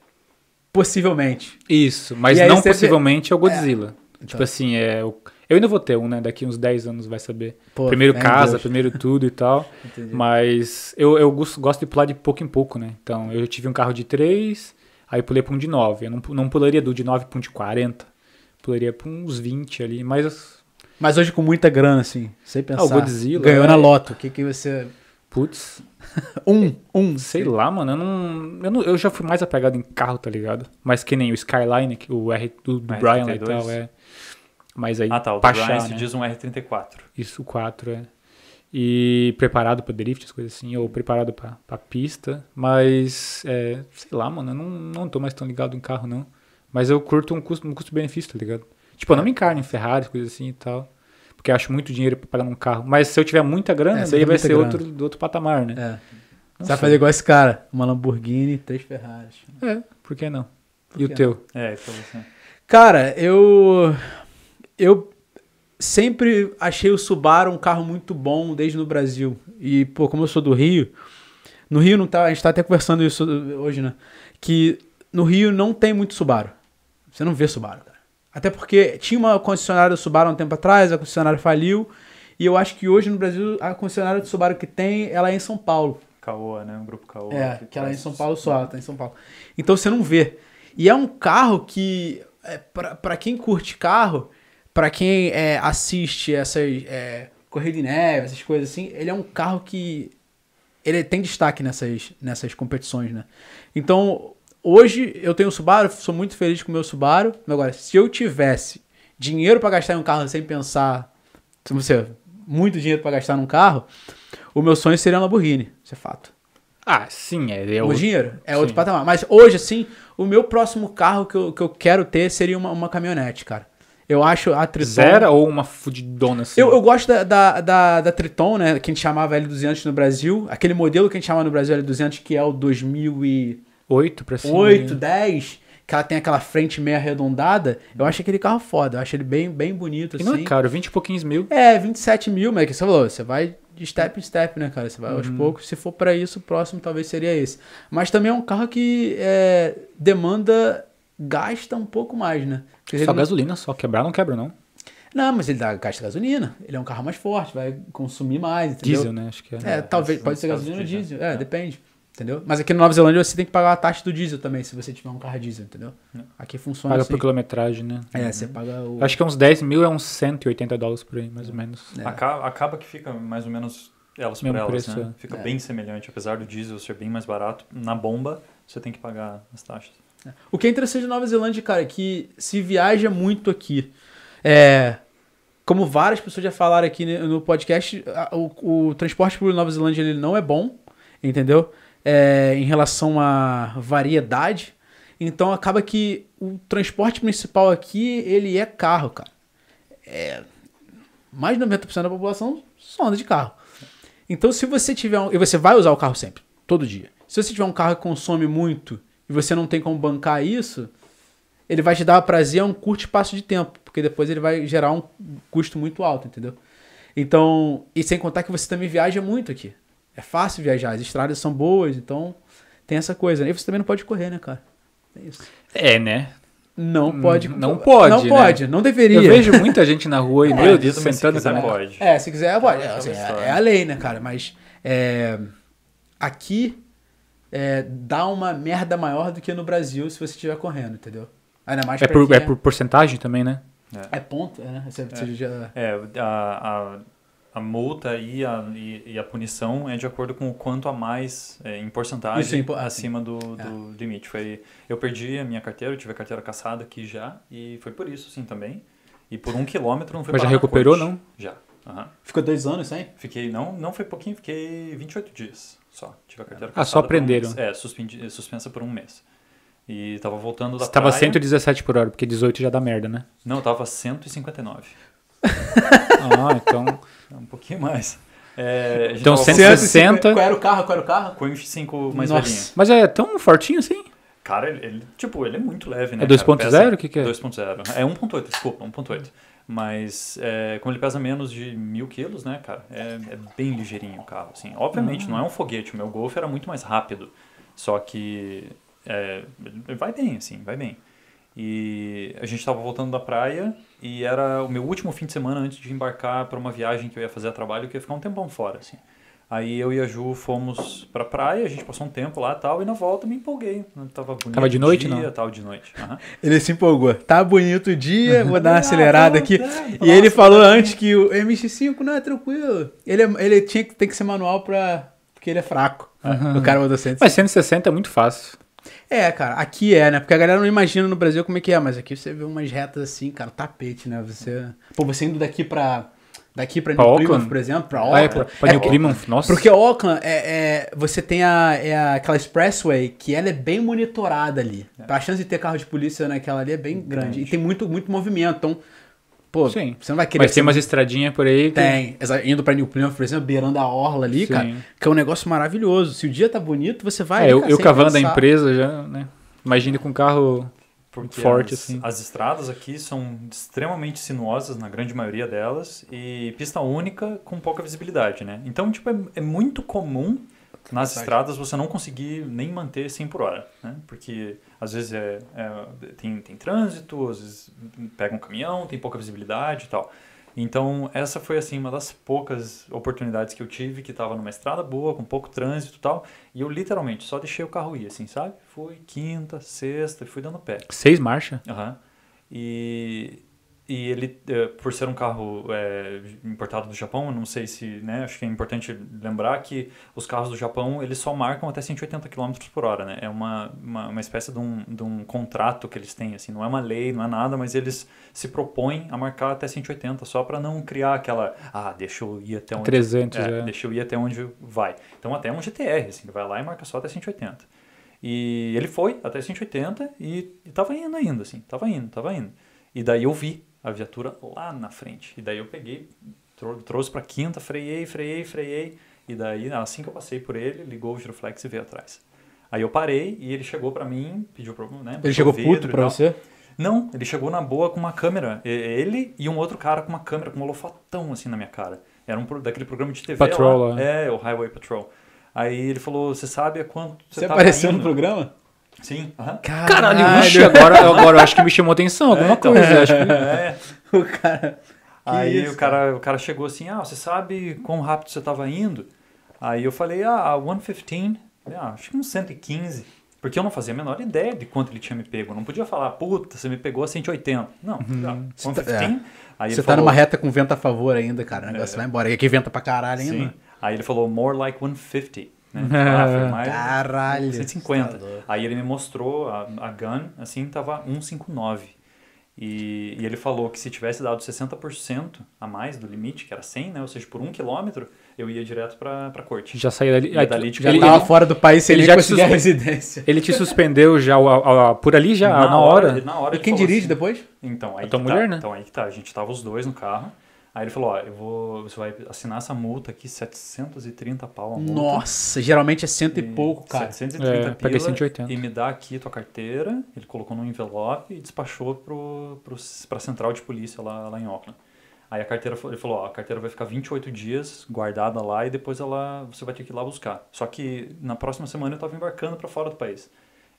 possivelmente. Isso, mas e não possivelmente é o é. Godzilla.
É. Então. Tipo assim, é o... eu ainda vou ter um, né? Daqui uns 10 anos vai saber. Pô, primeiro casa, Deus. primeiro tudo e tal. Mas eu, eu gosto de pular de pouco em pouco, né? Então eu tive um carro de 3, aí pulei para um de 9. Eu não, não pularia do de 9 para um de 40. Pularia para uns 20 ali, mas
mas hoje com muita grana, assim, sem pensar. Ah, o Godzilla. Ganhou na é.
loto. O que, que você. Putz. um, um. Sei, sei lá, mano. Eu não, eu não, eu já fui mais apegado em carro, tá ligado? Mas que nem o Skyline, que o R do, Brian e tal, é. Mas aí. Ah, tá. O Pachá, Brian se né? diz um
R34.
Isso, 4, é. E preparado pra drift, as coisas assim, ou preparado pra, pra pista. Mas, é, sei lá, mano. Eu não, não tô mais tão ligado em carro, não. Mas eu curto um custo-benefício, um custo tá ligado? Tipo, eu não me encarno em Ferrari, coisas assim e tal. Porque eu acho muito dinheiro para pagar num carro. Mas se eu tiver muita grana, é, daí vai ser outro, do outro patamar, né? É. Você sei. vai fazer igual
esse cara. Uma Lamborghini e três Ferraris. É, por que não? Por e que o teu? É, você. Cara,
eu...
Eu sempre achei o Subaru um carro muito bom desde no Brasil. E, pô, como eu sou do Rio... No Rio não tá... A gente tá até conversando isso hoje, né? Que no Rio não tem muito Subaru. Você não vê Subaru, até porque tinha uma concessionária Subaru há um tempo atrás, a concessionária faliu. E eu acho que hoje no Brasil a concessionária de Subaru que tem, ela é em São Paulo. Caoa, né? Um grupo Caoa. É, que, que ela é em São Paulo só, ela tá em São Paulo. Então você não vê. E é um carro que, é, para quem curte carro, para quem é, assiste essas é, Corrida de Neve, essas coisas assim, ele é um carro que ele tem destaque nessas, nessas competições, né? Então, Hoje eu tenho um Subaru, sou muito feliz com o meu Subaru. Agora, se eu tivesse dinheiro para gastar em um carro sem pensar, se você muito dinheiro para gastar num carro, o meu sonho seria uma Lamborghini, isso é fato.
Ah, sim, é. é o outro, dinheiro é sim. outro
patamar. Mas hoje, assim, o meu próximo carro que eu, que eu quero ter seria uma, uma caminhonete, cara. Eu acho a Triton. Zera ou uma
fudidona
assim? Eu, eu gosto da, da, da, da, Triton, né? Que a gente chamava L200 no Brasil. Aquele modelo que a gente chama no Brasil L200, que é o 2000 e 8 pra cima. 8, 10 né? que ela tem aquela frente meio arredondada, eu acho aquele carro foda. Eu acho ele bem, bem bonito, e assim. não é assim. caro, 20 e pouquinhos mil. É, 27 mil, mas é que você falou, você vai de step em step, né, cara? Você vai uhum. aos poucos. Se for para isso, o próximo talvez seria esse. Mas também é um carro que é, demanda, gasta um pouco mais, né? só gasolina, só quebrar não quebra, não. Não, mas ele dá gasta gasolina. Ele é um carro mais forte, vai consumir mais, entendeu? Diesel, né? Acho que é. É, é talvez, pode ser gasolina ou diesel. É, é, depende. Entendeu? Mas aqui na Nova Zelândia você tem que pagar a taxa do diesel também, se você tiver um carro diesel, entendeu? É. Aqui funciona Paga assim. por quilometragem, né? É, você paga
o... Acho que uns 10 mil é uns 180 dólares por aí, mais ou é. menos. É.
Acaba, acaba que fica mais ou menos elas Mesmo por elas, preço, né? É. Fica é. bem semelhante, apesar do diesel ser bem mais barato, na bomba você tem que pagar as taxas. É.
O que é interessante na Nova Zelândia, cara, é que se viaja muito aqui. É, como várias pessoas já falaram aqui né, no podcast, o, o transporte público na Nova Zelândia ele não é bom, entendeu? é, em relação à variedade. Então acaba que o transporte principal aqui, ele é carro, cara. É, mais de 90% da população só anda de carro. Então se você tiver um, e você vai usar o carro sempre, todo dia. Se você tiver um carro que consome muito e você não tem como bancar isso, ele vai te dar prazer a um curto espaço de tempo, porque depois ele vai gerar um custo muito alto, entendeu? Então, e sem contar que você também viaja muito aqui é fácil viajar, as estradas são boas, então tem essa coisa. Né? E você também não pode correr, né, cara?
É isso. É, né? Não hum, pode. Não pode. Né? Não pode, né? não deveria. Eu vejo muita gente na rua e, é, meu Deus, sentando se quiser, pode.
É, se quiser, pode. É, assim, é, é, a lei, né, cara? Mas é, aqui é, dá uma merda maior do que no Brasil se você estiver correndo, entendeu? Ainda mais é por, é por
porcentagem também, né?
É, ponto,
né? Você, você já...
é a, a a multa e a, e, e, a punição é de acordo com o quanto a mais, é, em porcentagem, Isso, em po... Ah, acima do, do é. limite. Foi, eu perdi a minha carteira, eu tive a carteira caçada aqui já, e foi por isso, sim, também. E por um quilômetro não foi Mas já recuperou, não? Já. Uhum. Ficou dois anos sem? Fiquei, não, não foi pouquinho, fiquei 28 dias só. Tive a é. carteira Ah, só aprenderam. Um é, suspendi, suspensa por um mês. E tava voltando da Você praia. tava 117
por hora, porque 18 já dá merda, né?
Não, tava 159.
ah, então
é um pouquinho mais. É, então 160. Qual era o carro? Qual era o carro? Com o MX5 mais Nossa. velhinha.
Mas é tão fortinho
assim? Cara, ele, ele tipo, ele é muito leve, né? É 2.0? O que, que é? 2.0. É 1.8, desculpa, 1.8. Mas é, como ele pesa menos de mil quilos, né, cara, é, é bem ligeirinho o carro. Assim. Obviamente, hum. não é um foguete. O meu Golf era muito mais rápido. Só que é, vai bem, assim, vai bem. E a gente tava voltando da praia e era o meu último fim de semana antes de embarcar para uma viagem que eu ia fazer a trabalho, que ia ficar um tempão fora, assim. Aí eu e a Ju fomos pra praia, a gente passou um tempo lá tal, e na volta me empolguei. Tava bonito. Tava de noite, dia, não? Tava de noite. Uhum.
Ele se empolgou. Tá bonito o dia, vou dar uma acelerada aqui. e ele falou antes que o MX5 não é tranquilo. Ele, é, ele tinha que ter que ser manual pra. Porque ele é fraco.
Uhum. O cara é mandou 160. Mas 160 é muito fácil.
É, cara, aqui é, né? Porque a galera não imagina no Brasil como é que é, mas aqui você vê umas retas assim, cara, tapete, né? Você. Pô, você indo daqui pra. Daqui pra, pra New Plymouth, por exemplo, pra Auckland. Ah, é, pra, pra é, Plymouth, nossa. Porque Auckland, é, é, você tem a, é aquela expressway que ela é bem monitorada ali. É. A chance de ter carro de polícia naquela ali é bem grande. grande. E tem muito, muito movimento. Então, Pô, Sim. você não vai querer. Mas tem umas estradinhas por aí. Que... Tem. Indo pra New Plymouth, por exemplo, beirando a orla ali, Sim. cara. Que é um negócio maravilhoso. Se o dia tá bonito, você vai. É, eu, né, cavando a empresa já, né?
imagina com um carro Porque forte as, assim.
As estradas aqui são extremamente sinuosas, na grande maioria delas, e pista única com pouca visibilidade, né? Então, tipo, é, é muito comum nas estradas você não conseguir nem manter 100 por hora, né? Porque às vezes é, é, tem, tem trânsito, às vezes pega um caminhão, tem pouca visibilidade e tal. Então, essa foi assim uma das poucas oportunidades que eu tive que estava numa estrada boa, com pouco trânsito e tal, e eu literalmente só deixei o carro ir assim, sabe? Fui quinta, sexta e fui dando pé.
Seis marcha?
Aham. Uhum. E e ele, eh, por ser um carro é, importado do Japão, não sei se, né, acho que é importante lembrar que os carros do Japão, eles só marcam até 180 km por hora, né? É uma, uma, uma espécie de um, de um contrato que eles têm, assim, não é uma lei, não é nada, mas eles se propõem a marcar até 180 só para não criar aquela, ah, deixa eu ir até onde... 300, é, é. Deixa eu ir até onde vai. Então, até um GTR, assim, vai lá e marca só até 180. E ele foi até 180 e, estava indo ainda, assim, estava indo, estava indo. E daí eu vi a viatura lá na frente. E daí eu peguei, trou trouxe para quinta, freiei, freiei, freiei. E daí, assim que eu passei por ele, ligou o giroflex e veio atrás. Aí eu parei e ele chegou para mim, pediu problema né, Ele chegou puto pra você? Não, ele chegou na boa com uma câmera. Ele e um outro cara com uma câmera, com um holofatão assim na minha cara. Era um daquele programa de TV. Patrol, lá. Né? É, o Highway Patrol. Aí ele falou, você sabe a quanto você, você tá apareceu caindo? no programa? Sim. Uhum. Caralho, Caralho agora, agora acho que me chamou atenção é, alguma é, coisa. É, acho que... é. O cara. Que aí isso? o cara, o cara chegou assim, ah, você sabe quão rápido você estava indo? Aí eu falei, ah, 115, ah, acho que uns 115. Porque eu não fazia a menor ideia de quanto ele tinha me pego. Eu não podia falar, puta, você me pegou a 180. Não, uhum. 115. Ah, tá, é. Aí você está numa reta
com vento a favor ainda, cara. O negócio é. vai embora. E aqui venta pra caralho ainda. Sim.
Aí ele falou, more like 150. Né? Tipo, ah, mais Caralho! 150. Tá aí ele me mostrou a, a gun, assim, tava 159. E, e ele falou que se tivesse dado 60% a mais do limite, que era 100, né? Ou seja, por um quilômetro, eu ia direto pra, pra corte. Já saiu dali. Aí, ah, dali tipo, já ele tava fora do país, ele, ele já conseguia suspe... residência. Ele te
suspendeu já a, a, por ali, já na, na hora, hora? Na hora. E quem dirige assim, depois? Então, aí a tua
mulher, tá, né? Então aí que tá, a gente tava os dois no carro. Aí ele falou, ó, eu vou, você vai assinar essa multa aqui, 730 pau a multa.
Nossa, geralmente é cento e, e pouco, cara. 730 é, pila
180. e me dá aqui tua carteira. Ele colocou num envelope e despachou pro, pro, pra central de polícia lá, lá em Oakland. Aí a carteira, ele falou, ó, a carteira vai ficar 28 dias guardada lá e depois ela, você vai ter que ir lá buscar. Só que na próxima semana eu tava embarcando para fora do país.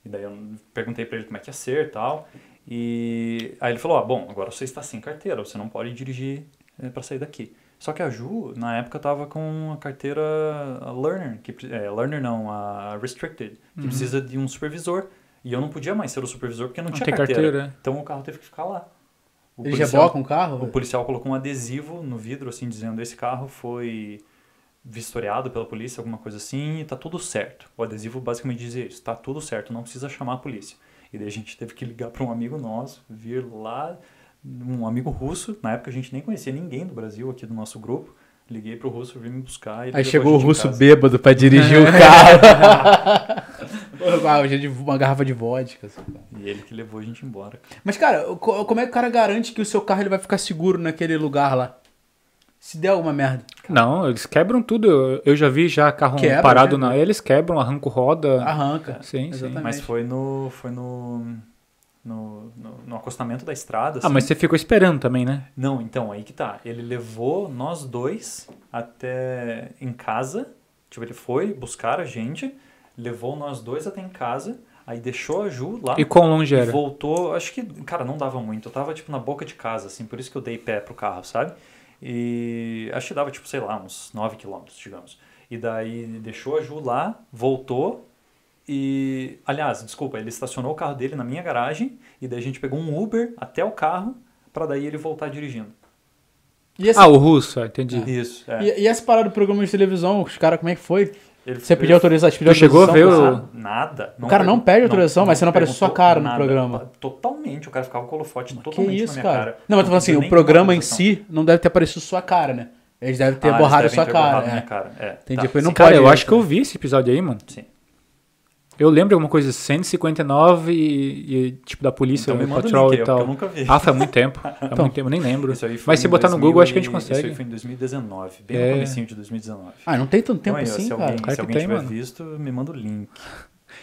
E daí eu perguntei para ele como é que ia ser e tal. E aí ele falou, ó, bom, agora você está sem carteira, você não pode dirigir eh, para sair daqui. Só que a Ju, na época, estava com a carteira Learner, que, é, Learner não, a Restricted, que uhum. precisa de um supervisor. E eu não podia mais ser o supervisor porque não, não tinha carteira. carteira. É. Então o carro teve que ficar lá. O Ele policial, com o carro? O policial colocou um adesivo no vidro, assim, dizendo: esse carro foi vistoriado pela polícia, alguma coisa assim, e tá tudo certo. O adesivo basicamente dizia isso: tá tudo certo, não precisa chamar a polícia. E daí a gente teve que ligar para um amigo nosso, vir lá, um amigo russo, na época a gente nem conhecia ninguém do Brasil aqui do nosso grupo. Liguei pro russo, vir me buscar. Aí chegou o russo bêbado para dirigir o carro. uma
garrafa de
vodka. Assim, e ele que levou a gente embora.
Mas, cara, como é que o cara garante que o seu carro ele vai ficar seguro naquele lugar lá? Se der alguma merda.
Não, eles quebram tudo. Eu já vi já carro Quebra, parado né? na. Eles quebram, arrancam roda.
Arranca. Sim, sim. Mas foi no. Foi no no, no, no, acostamento da estrada. Ah, mas assim. você ficou esperando também, né? Não, então, aí que tá. Ele levou nós dois até em casa. Tipo, ele foi buscar a gente, levou nós dois até em casa, aí deixou a Ju lá. E quão longe era? Voltou, acho que, cara, não dava muito. Eu tava, tipo, na boca de casa, assim, por isso que eu dei pé pro carro, sabe? E acho que dava, tipo, sei lá, uns 9 quilômetros, digamos. E daí deixou a Ju lá, voltou, e, aliás, desculpa, ele estacionou o carro dele na minha garagem e daí a gente pegou um Uber até o carro para daí ele voltar dirigindo.
Esse... Ah, o russo, ah, entendi. É. Isso. É. E,
e essa parada do programa de televisão, os caras, como é que foi? Ele, você pediu autorização? Pediu chegou a ver o... Ah, nada. o cara não pede autorização, não, mas você não apareceu sua cara nada, no programa.
Totalmente. O cara ficava com o holofote mas totalmente que isso, na minha cara. cara. Não, mas eu tô
falando assim, o programa em si não deve ter aparecido sua cara, né? Eles devem ter ah, borrado a sua cara. É. cara. É.
Entendi. Tá. Não cara, pode, eu acho que eu né? vi esse episódio aí, mano. Sim. Eu lembro alguma coisa, 159 e, e tipo da polícia, então, patrol link, e é tal. Eu nunca vi. Ah, foi muito tempo. Então, muito tempo, nem lembro. Mas se botar no Google, e... acho que a gente consegue. Isso aí foi
em 2019, bem é. no comecinho de 2019.
Ah, não tem tanto então tempo então, assim, se cara. Alguém, cara. Se alguém tem, tiver mano.
visto, me manda o link.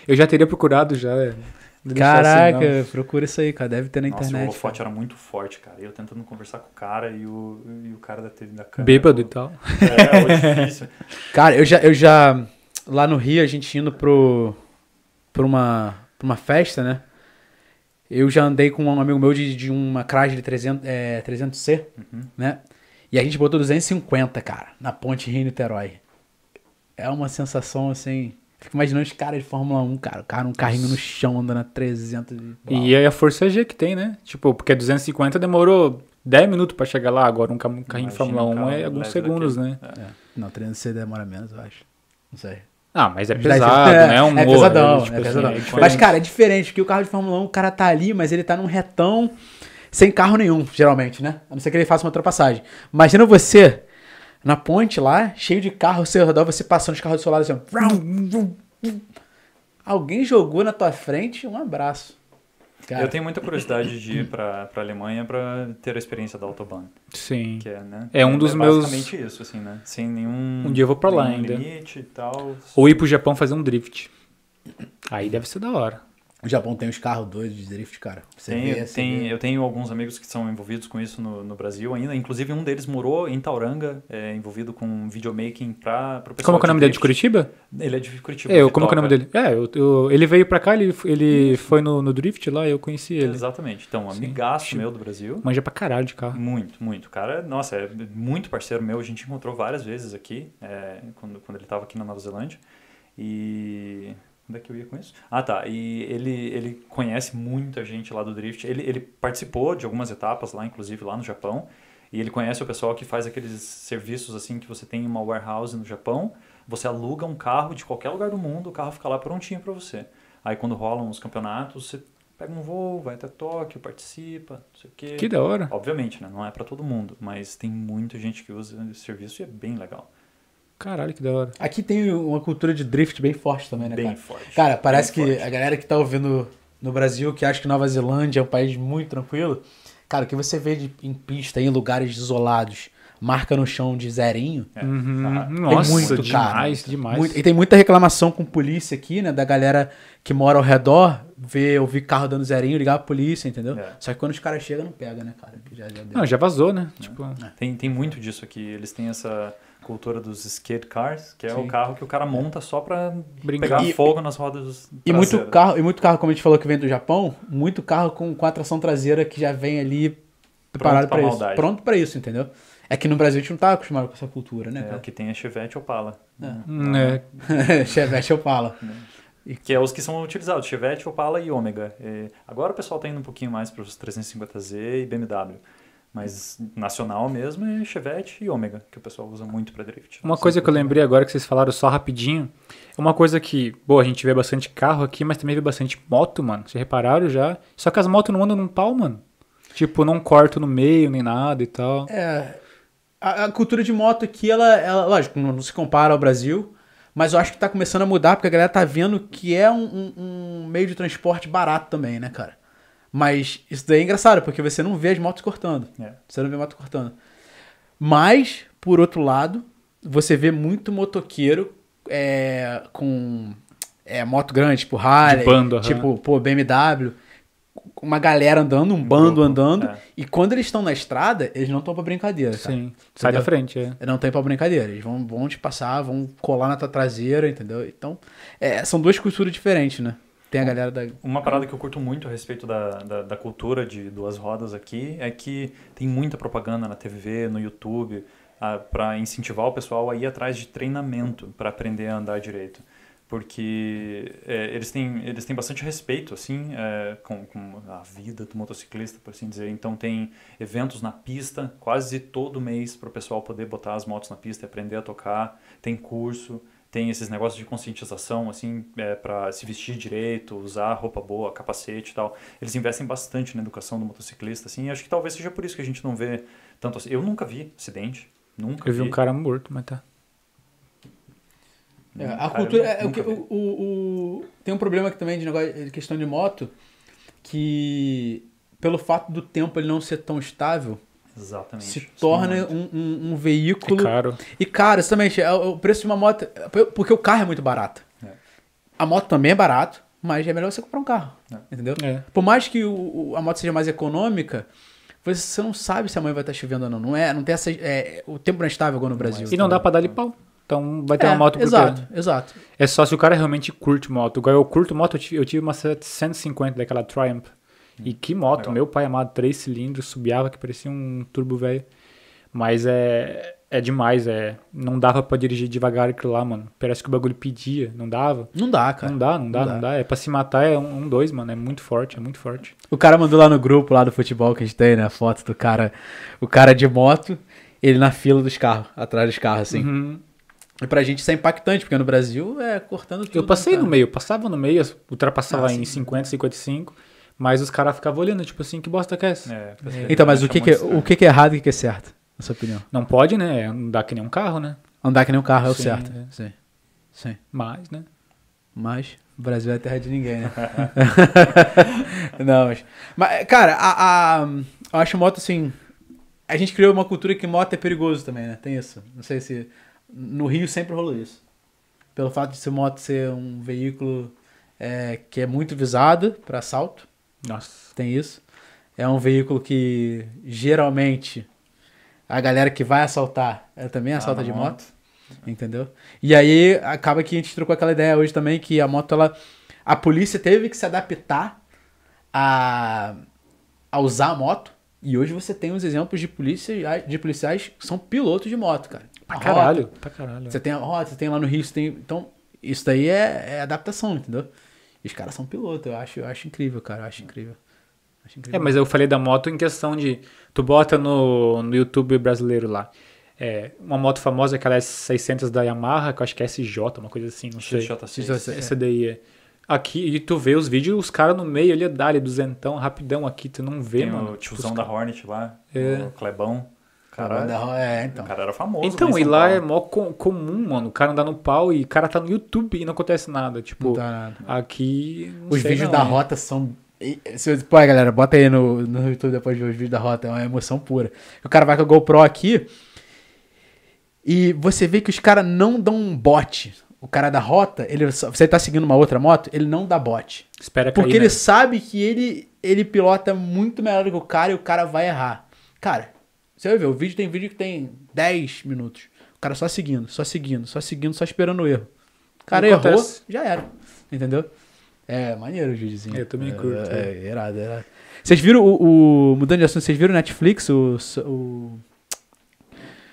Eu já teria procurado já.
É. Assim, Caraca, assim, procura isso aí, cara. Deve ter na Nossa, internet. O holofote era
muito forte, cara. Eu tentando conversar com o cara e o, e o cara da TV da câmera. Bêbado e tal. É, é difícil. cara, eu já, eu
já. Lá no Rio, a gente indo pro pra uma, pra uma festa, né? Eu já andei com um amigo meu de, de uma de 300, é, 300C, uhum. né? E a gente botou 250, cara, na ponte Rio-Niterói. É uma sensação, assim... Fico imaginando os caras de Fórmula 1, cara. O cara um carrinho no chão
andando a 300. E aí a força G que tem, né? Tipo, porque 250 demorou 10 minutos pra chegar lá. Agora um carrinho Imagina de Fórmula 1 é alguns segundos, daquele. né? É. Não, 300 c demora menos, eu acho. Não sei. Ah, mas é pesado, é, né? Um é pesadão, tipo é assim, pesadão. Assim, é mas, cara, é
diferente, porque o carro de Fórmula 1, o cara tá ali, mas ele tá num retão sem carro nenhum, geralmente, né? A não ser que ele faça uma ultrapassagem. Imagina você na ponte lá, cheio de carro ao seu redor, você passando os carros do seu lado assim. Alguém jogou na tua frente um abraço. Cara. Eu
tenho muita curiosidade de ir para Alemanha para ter a experiência da Autobahn. Sim. Que é,
né? é um dos é meus. Basicamente isso, assim, né? Sem nenhum. Um dia eu vou para lá ainda. Limite e tal. Ou ir para o Japão fazer um drift. Aí deve ser da hora.
O Japão tem uns carros doidos de drift, cara. Você tem, vê, tem, vê. Eu tenho alguns amigos que são envolvidos com isso no, no Brasil ainda. Inclusive, um deles morou em Tauranga, é, envolvido com videomaking para
o pessoal. Como é o nome dele? De Curitiba? Ele é de Curitiba. É, eu, como é o nome dele? É, eu, eu, ele veio para cá, ele, ele foi no, no drift lá eu conheci ele. Exatamente.
Então, um amigaço meu do Brasil.
Manja pra caralho de carro. Muito,
muito. Cara, nossa, é muito parceiro meu. A gente encontrou várias vezes aqui, é, quando, quando ele estava aqui na Nova Zelândia. E Onde é que eu ia com isso? Ah, tá. E ele, ele conhece muita gente lá do Drift. Ele, ele participou de algumas etapas lá, inclusive lá no Japão. E ele conhece o pessoal que faz aqueles serviços assim que você tem uma warehouse no Japão. Você aluga um carro de qualquer lugar do mundo, o carro fica lá prontinho para você. Aí quando rolam os campeonatos, você pega um voo, vai até Tóquio, participa, não sei o quê. Que da hora. Obviamente, né? Não é para todo mundo, mas tem muita gente que usa esse serviço e é bem legal. Caralho,
que da hora. Aqui tem uma cultura de drift bem forte também, né, bem cara? Bem forte. Cara, parece bem que forte. a galera que tá ouvindo no Brasil, que acha que Nova Zelândia é um país muito tranquilo, cara, o que você vê de, em pista, em lugares isolados, marca no chão de zerinho. É. Uhum. Tá. Nossa, muito, demais, cara. demais. e tem muita reclamação com polícia aqui, né? Da galera que mora ao redor, ver, ouvir carro dando zerinho, ligar a polícia, entendeu? É. Só que quando os caras chegam, não pega, né, cara? Já, já não, já vazou, né?
É. Tipo... É. Tem, tem muito disso aqui. Eles têm essa cultura dos skate cars, que é Sim. o carro que o cara monta só para pegar e, fogo nas rodas e muito
carro E muito carro, como a gente falou que vem do Japão, muito carro com, com tração traseira que já vem ali preparado para isso. Pronto para isso, entendeu? É que no Brasil a gente não tá acostumado com essa cultura, né? É,
cara? É, que tem a Chevette Opala. É. Né?
Hum, é. Chevette Opala.
É. Que é os que são utilizados, Chevette, Opala e Ômega. É, agora o pessoal tá indo um pouquinho mais para os 350Z e BMW. Mas nacional mesmo é Chevette e Ômega, que o pessoal usa muito para drift. Uma coisa que eu
lembrei agora que vocês falaram só rapidinho, é uma coisa que, boa, a gente vê bastante carro aqui, mas também vê bastante moto, mano. Vocês repararam já? Só que as motos não andam num pau, mano. Tipo, não corto no meio nem nada e tal. É. A, a cultura de moto aqui, ela, ela lógico, não, não, se compara
ao Brasil, mas eu acho que tá começando a mudar, porque a galera tá vendo que é um, um, um meio de transporte barato também, né, cara? Mas isso daí é engraçado, porque você não vê as motos cortando. É. Você não vê moto cortando. Mas, por outro lado, você vê muito motoqueiro é, com é, moto grande, tipo Harley, bando, tipo pô, BMW. Uma galera andando, um bando andando. É. E quando eles estão na estrada, eles não estão pra brincadeira. Sim. Sai da frente, é. Não tem pra brincadeira. Eles vão, vão te passar, vão colar na tua traseira, entendeu? Então, é, são duas culturas diferentes, né? Tem a galera da.
Uma parada que eu curto muito a respeito da, da, da, cultura de duas rodas aqui é que tem muita propaganda na TV, no YouTube, ah, para incentivar o pessoal a ir atrás de treinamento para aprender a andar direito. Porque é, eles, têm, eles têm bastante respeito, assim, é, com, com a vida do motociclista, por assim dizer. Então, tem eventos na pista quase todo mês para o pessoal poder botar as motos na pista e aprender a tocar. Tem curso tem esses negócios de conscientização, assim, é, para se vestir direito, usar roupa boa, capacete e tal. Eles investem bastante na educação do motociclista, assim, e acho que talvez seja por isso que a gente não vê tanto assim. Eu nunca vi acidente, nunca Eu vi, vi um cara
morto, mas tá.
É, a cara, cultura. É, é
o, o, o, tem um problema aqui também de, negócio, de questão de moto, que pelo fato do tempo ele não ser tão estável, Exatamente. Se torna um, um, um, veículo. E é caro. E caro, exatamente. É o preço de uma moto. É, porque o carro é muito barato. É. A moto também é barato, mas é melhor você comprar um carro. É. Entendeu? É. Por mais que o, a moto seja mais econômica, você não sabe se amanhã vai estar tá chovendo ou não. Não, é, não tem essa. o tempo não é estável agora no Brasil. E não dá pra dar ali pau.
Então vai ter uma moto Exato, exato. É só se o cara realmente curte moto. Eu curto moto, eu tive uma 750 daquela Triumph. E que moto, Legal. meu pai amado, três cilindros, subiava que parecia um turbo velho. Mas é, é demais, é. Não dava para dirigir devagar aquilo lá, mano. Parece que o bagulho pedia, não dava. Não dá, cara. Não dá, não dá, não, não dá. dá. É pra se matar, é um, um, dois, mano. É muito forte, é muito forte.
O cara mandou lá no grupo lá do futebol que a gente tem, né? A foto do cara. O cara de moto, ele na fila dos carros,
atrás dos carros, assim. Uhum. E pra gente isso é impactante, porque no Brasil é cortando tudo. Né, eu passei no meio, passava no meio, ultrapassava ah, em sim. 50, 55. Mas os caras ficavam olhando, tipo assim, que bosta que é essa? É, então, mas né, o que, que, é é, o que,
que é errado e o que é certo, na sua opinião?
Não pode, né? É andar que nem um carro, né? Andar que nem um carro é o Sim, certo. É. Sim. Sim. Mas, né? Mas o Brasil é terra de ninguém, né?
não, mas, mas cara, a, a, eu acho moto assim. A gente criou uma cultura que moto é perigoso também, né? Tem isso. Não sei se. No Rio sempre rolou isso. Pelo fato de ser moto ser um veículo é, que é muito visado para assalto. Nossa. Tem isso. É um veículo que geralmente a galera que vai assaltar também ah, assalta ah, de moto. Entendeu? E aí acaba que a gente trocou aquela ideia hoje também que a moto ela a polícia teve que se adaptar a, a usar a moto. E hoje você tem uns exemplos de polícia de policiais que são pilotos de moto, cara. Pra caralho. Rota. Pra caralho. Você é. tem a rota, você tem lá no Rio, tem. Então, isso daí é, é adaptação, entendeu? E os caras são piloto, eu acho, eu acho incrível, cara, eu acho incrível. Acho
incrível. É, mas eu falei da moto em questão de. Tu bota no, no YouTube brasileiro lá. É, uma moto famosa, aquela S600 da Yamaha, que eu acho que é SJ, uma coisa assim, não sei. sj 6 SDI, é. Aqui, e tu vê os vídeos, os caras no meio ali, dali, duzentão, rapidão aqui, tu não vê, Tem mano. o tiozão da
Hornet lá, é. o Clebão cara, é, então. o cara era famoso. Então, e lá é
mó com, comum, mano. O cara anda no pau e o cara tá no YouTube e não acontece nada. Tipo, tá nada. aqui. Os vídeos não, da rota são.
Se eu... Pô, galera, bota aí no, no YouTube depois de ver os vídeos da rota. É uma emoção pura. O cara vai com a GoPro aqui. E você vê que os caras não dão um bote. O cara da rota, ele só, você tá seguindo uma outra moto, ele não dá bote. Espera Porque cair, ele né? sabe que ele, ele pilota muito melhor que o cara e o cara vai errar. Cara, você vai ver, o vídeo tem vídeo que tem 10 minutos. O cara só seguindo, só seguindo, só seguindo, só esperando o erro. O cara Não errou, já era. Entendeu? É, maneiro o videozinho. Eu também curto. É, é, é irado, é irado. Vocês viram o, o, Mudando de assunto, vocês viram o Netflix, o. o...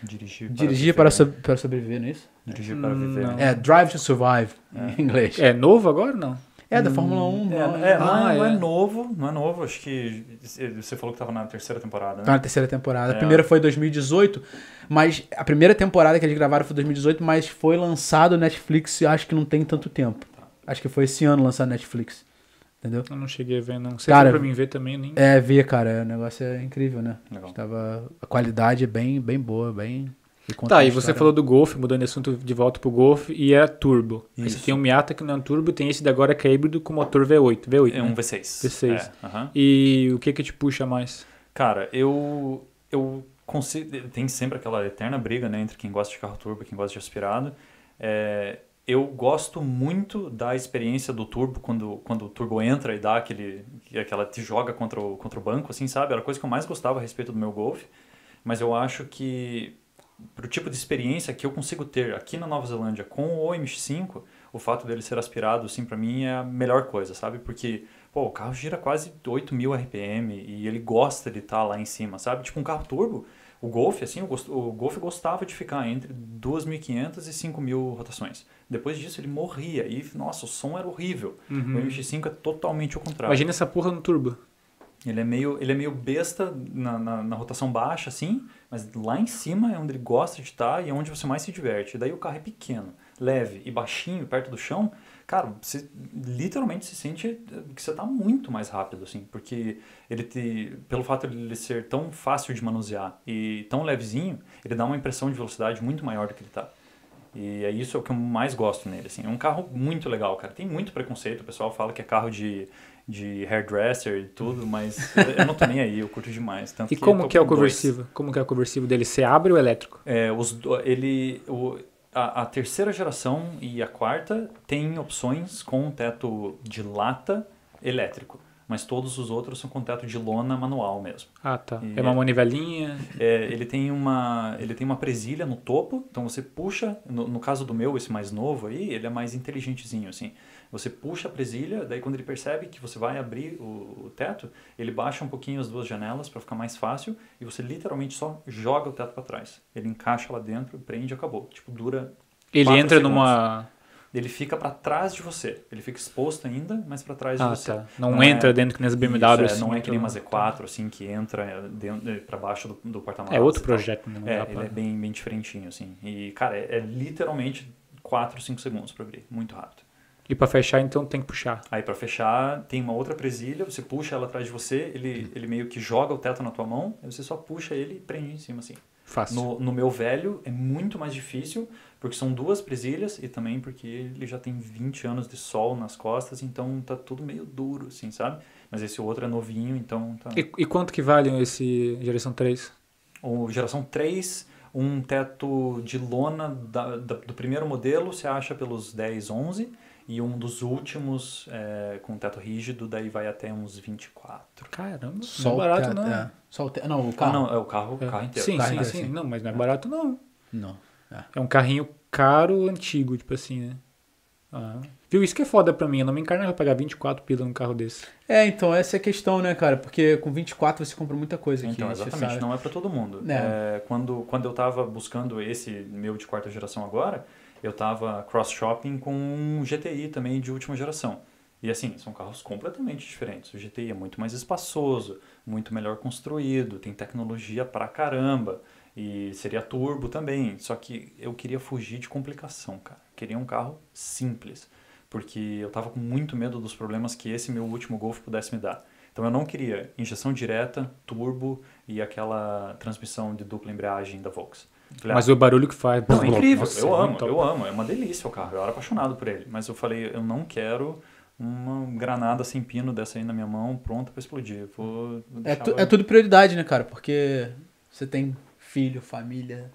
Dirigir, para, Dirigir para, so, para, sobreviver, não é isso? Dirigir para viver. Hum, não. É, Drive to Survive, é. em inglês. É novo agora ou não? É, da Fórmula 1. É, não, é, é. não, ah, é. é,
novo, não é novo. Acho que você falou que estava na terceira temporada, né? Tá na terceira temporada. A é. primeira foi
2018, mas a primeira temporada que eles gravaram foi 2018, mas foi lançado Netflix, acho que não tem tanto tempo. Tá. Acho que foi esse ano lançado Netflix. Entendeu?
Eu não cheguei a ver, não. Você cara, pra mim ver também, nem.
É, ver, cara. O negócio é incrível, né? Legal. A, tava, a qualidade é bem, bem boa, bem Tá, e você falou
do Golf, mudando de assunto de volta pro Golf, e é turbo. Isso. Aí você tem o um Miata que não é um turbo, tem esse de agora que é híbrido com motor V8. V8 é né? um V6. V6. É, uh -huh. E o que que te puxa mais? Cara, eu.
eu consigo, tem sempre aquela eterna briga né, entre quem gosta de carro turbo e quem gosta de aspirado. É, eu gosto muito da experiência do turbo quando, quando o turbo entra e dá aquele. aquela te joga contra o, contra o banco, assim, sabe? Era a coisa que eu mais gostava a respeito do meu Golf. Mas eu acho que para o tipo de experiência que eu consigo ter aqui na Nova Zelândia com o MX-5, o fato dele ser aspirado, assim, para mim é a melhor coisa, sabe? Porque, pô, o carro gira quase 8 mil RPM e ele gosta de estar tá lá em cima, sabe? Tipo um carro turbo, o Golf, assim, o, gost... o Golf gostava de ficar entre 2.500 e 5.000 rotações. Depois disso ele morria e, nossa, o som era horrível. Uhum. O MX-5 é totalmente o contrário. Imagina essa porra no turbo. Ele é meio, ele é meio besta na, na, na rotação baixa, assim, mas lá em cima é onde ele gosta de estar e é onde você mais se diverte. daí o carro é pequeno, leve e baixinho, perto do chão. Cara, você literalmente se sente eh, que você está muito mais rápido, assim, porque ele te, pelo fato de ele ser tão fácil de manusear e tão levezinho, ele dá uma impressão de velocidade muito maior do que ele está. E é isso que eu mais gosto nele, assim. É um carro muito legal, cara. Tem muito preconceito, o pessoal fala que é carro de de hairdresser e tudo, mas eu não tô nem aí, eu curto demais. Tanto e como que é o conversivo?
Dois. Como que é o conversivo dele? Você abre ou é elétrico?
É, os ele o, a, a, terceira geração e a quarta tem opções com teto de lata elétrico. Mas todos os outros são com teto de lona manual mesmo.
Ah, tá. E é uma manivelinha?
É, ele, tem uma, ele tem uma presilha no topo, então você puxa. No, no caso do meu, esse mais novo aí, ele é mais inteligentezinho, assim. Você puxa a presilha, daí quando ele percebe que você vai abrir o, o teto, ele baixa um pouquinho as duas janelas para ficar mais fácil e você literalmente só joga o teto para trás. Ele encaixa lá dentro, prende e acabou. Tipo, dura. Ele entra segundos. numa ele fica para trás de você. Ele fica exposto ainda, mas para trás ah, de você. Tá. Não, não é entra é... dentro que nem as BMW. Isso, é, assim, é, não é que nem então, uma tá. Z4, assim, que entra é, para baixo do, do porta-malas. É outro projeto. Né? Não é, pra... é bem, bem diferentinho, assim. E, cara, é, é literalmente 4, 5 segundos para abrir. Muito rápido.
E para fechar, então, tem que puxar.
Aí para fechar, tem uma outra presilha, você puxa ela atrás de você, ele, ele meio que joga o teto na tua mão, aí você só puxa ele e prende em cima, assim. Fácil. No, no meu velho é muito mais difícil, porque são duas presilhas e também porque ele já tem 20 anos de sol nas costas, então tá tudo meio duro, assim, sabe? Mas esse outro é novinho, então tá... E,
e quanto que vale esse geração 3? O geração 3 um teto
de lona da, da, do primeiro modelo você acha pelos 10, 11 e um dos últimos é, com teto rígido, daí vai até uns 24. Caramba, Só não é barato teto, não. É. Só o ah, Não, o carro. Ah, não, é o carro, o é. carro inteiro. Sim, carro sim, inteiro, sim. Não,
mas não é barato não. Não. É. é. um carrinho caro, antigo, tipo assim, né? Ah. Viu, isso que é foda pra mim, eu não me encarnei pra pagar 24 pila num carro desse.
É, então, essa é a questão, né, cara? Porque com 24 você compra muita coisa Então, aqui, né, exatamente, não é
para todo
mundo. É. é. quando, quando eu tava buscando esse meu de quarta geração agora eu estava cross-shopping com um GTI também de última geração. E assim, são carros completamente diferentes. O GTI é muito mais espaçoso, muito melhor construído, tem tecnologia pra caramba. E seria turbo também. Só que eu queria fugir de complicação, cara. Queria um carro simples. Porque eu tava com muito medo dos problemas que esse meu último Golf pudesse me dar. Então eu não queria injeção direta, turbo e aquela transmissão de dupla embreagem da Volkswagen mas ah, o barulho que faz. Não, é incrível. Nossa, eu é amo, eu amo. É uma delícia o carro. Eu era apaixonado por ele. Mas eu falei, eu não quero uma granada sem pino dessa aí na minha mão, pronta para explodir. Vou, vou é, tu, é tudo
prioridade, né, cara? Porque você tem filho, família.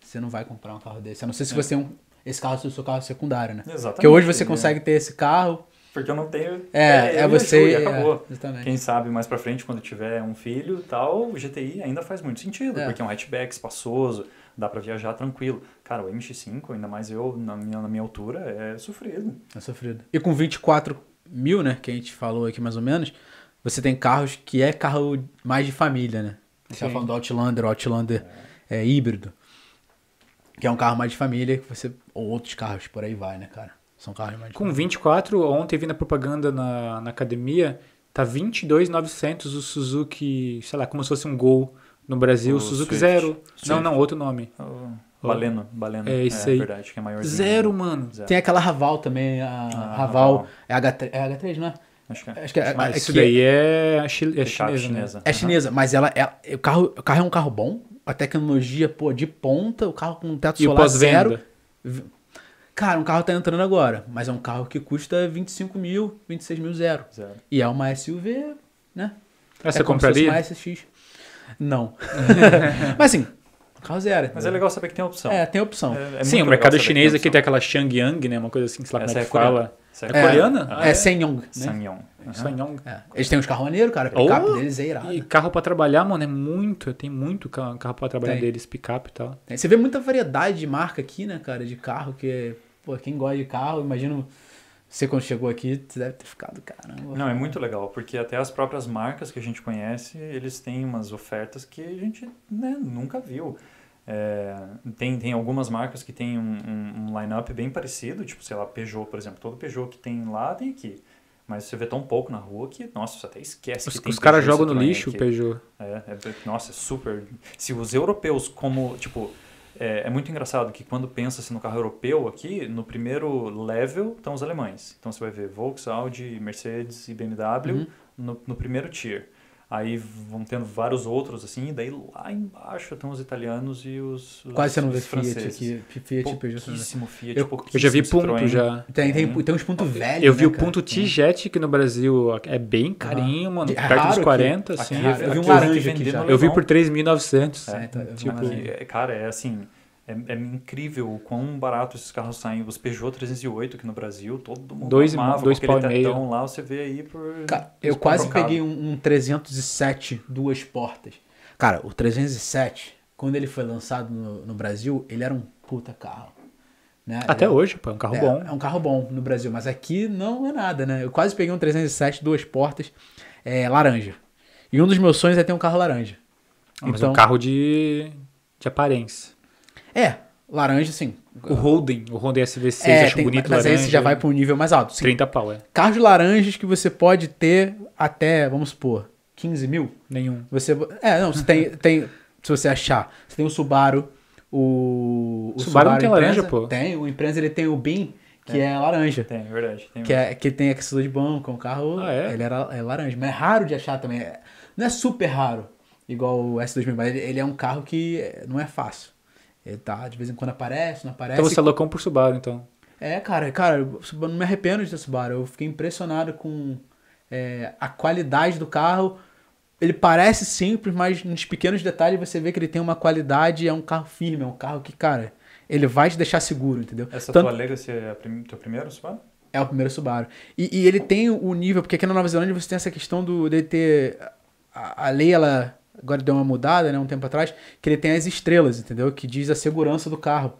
Você não vai comprar um carro desse. A não ser se é. você tem é um. Esse carro se o seu carro é secundário, né? Exatamente. Porque hoje você é. consegue ter esse carro. Porque eu não tenho. É, é, é você. E
acabou. É, Quem sabe mais pra frente, quando tiver um filho tal, o GTI ainda faz muito sentido, é. porque é um hatchback espaçoso dá para viajar tranquilo. Cara, o MX5, ainda mais eu, na minha, na minha altura, é sofrido. É sofrido.
E com 24 mil, né, que a gente falou aqui mais ou menos, você tem carros que é carro mais de família, né? Você tá falando do Outlander, o Outlander é. é. híbrido, que é um carro mais de família, que você ou outros carros por aí vai, né, cara? São carros mais de
Com família. 24, ontem vi na propaganda na, na academia, tá 22.900 o Suzuki, sei lá, como se fosse um Gol no Brasil, o Suzuki Zero. Não, não, outro nome. Baleno, Baleno. É isso é, é, aí. verdade, que é maior. Zero, mano. Zero. Tem
aquela Raval também, a ah, Raval. É H3, é H3, não é? Acho que é. Acho que é mas isso daí
é, é, chi, é chinesa, chinesa. Né? É chinesa,
uhum. mas ela, ela, é, o, carro, o carro é um carro bom, a tecnologia, pô, de ponta, o carro com teto e solar zero. Cara, um carro tá entrando agora, mas é um carro que custa 25 mil, 26 mil zero. zero. E é uma SUV, né? Essa é compraria? Como se fosse uma SX. Não. Mas assim, carro é zero. Mas é legal
saber que tem opção. É, tem opção.
É, é Sim, o mercado chinês
tem aqui tem aquela Shangyang, né? Uma coisa assim, sei lá Essa como é que é fala. Essa é, é coreana? É, ah, é Senyong. Né? Uhum. É. Eles têm uns carros maneiros, cara. Picape oh, deles é irado. E carro pra trabalhar, mano, é muito. Tem muito carro pra trabalhar tem. deles, picape e tal. Tem. Você vê muita variedade de marca aqui, né,
cara, de carro, que, pô, quem gosta de carro, imagino você quando chegou aqui, você deve ter ficado, caramba. Não, é muito
legal, porque até as próprias marcas que a gente conhece, eles têm umas ofertas que a gente né, nunca viu. É, tem, tem algumas marcas que têm um, um, um line-up bem parecido, tipo, sei lá, Peugeot, por exemplo. Todo Peugeot que tem lá tem aqui. Mas você vê tão pouco na rua que, nossa, você até esquece os, Os caras jogam no lixo o Peugeot. É, é, nossa, é super... Se os europeus, como, tipo é, é, muito engraçado que quando pensa-se assim, no carro europeu aqui, no primeiro level estão os alemães. Então você vai ver Volkswagen, Mercedes e BMW uhum. no, no primeiro tier. Aí vão tendo vários outros, assim, e daí lá embaixo tem os italianos e os, os Quase você não vê Fiat aqui, Fiat Pouquíssimo Fiat, eu, pouquíssimo
Eu já vi Citroën. ponto, já. Tem, tem, é. tem uns pontos velhos, Eu né, vi né, o ponto T-Jet, que no Brasil é bem carinho, mano, é perto dos 40, aqui, assim. Aqui, é, então, eu vi um laranja tipo, aqui já. Eu vi por 3.900. É, então, tipo...
cara, é assim... É, é, incrível o quão barato esses carros saem. Os Peugeot 308 aqui no Brasil, todo mundo dois, amava dois aquele tetão lá, você vê aí por... Cara, eu quase peguei
um, um 307 duas portas. Cara, o 307, quando ele foi lançado no, no Brasil, ele era um puta carro.
Né? Até ele, hoje, pô, é um carro é, bom.
É um carro bom no Brasil, mas aqui não é nada, né? Eu quase peguei um 307 duas portas é, laranja. E um dos meus sonhos é ter um carro laranja. Ah, mas então, um carro de,
de aparência. É, laranja, sim. O Holden, o Holden SVC, 6 é, acho tem, bonito mas laranja. Mas esse já vai para um nível mais alto. Sim. 30 pau, é.
Carros laranjas que você pode ter até, vamos supor, 15 mil? Nenhum. Você, é, não, você tem, tem, se você achar, você tem o Subaru, o, o Subaru, Subaru não tem Imprensa, laranja, pô? Tem, o Imprensa ele tem o BIM, que é, é laranja. Tem, é verdade. Tem que, é, que tem aquecedor de banco, é um carro, ah, é? ele era, é laranja, mas é raro de achar também, é, não é super raro, igual o S2000, mas ele, ele é um carro que não é fácil. É, tá, de vez em quando aparece, não aparece. Então você é
loucão por Subaru, então.
É, cara, cara, eu não me arrependo de ter Subaru. Eu fiquei impressionado com é, a qualidade do carro. Ele parece simples, mas nos pequenos detalhes você vê que ele tem uma qualidade, é um carro firme, é um carro que, cara, ele vai te deixar seguro, entendeu? Essa Tanto... tua
Legacy é o prim... teu primeiro Subaru?
É o primeiro Subaru. E, e, ele tem o nível, porque aqui na Nova Zelândia você tem essa questão do, de ter... A, a lei, ela agora deu uma mudada, né, um tempo atrás, que ele tem as estrelas, entendeu? Que diz a segurança do carro.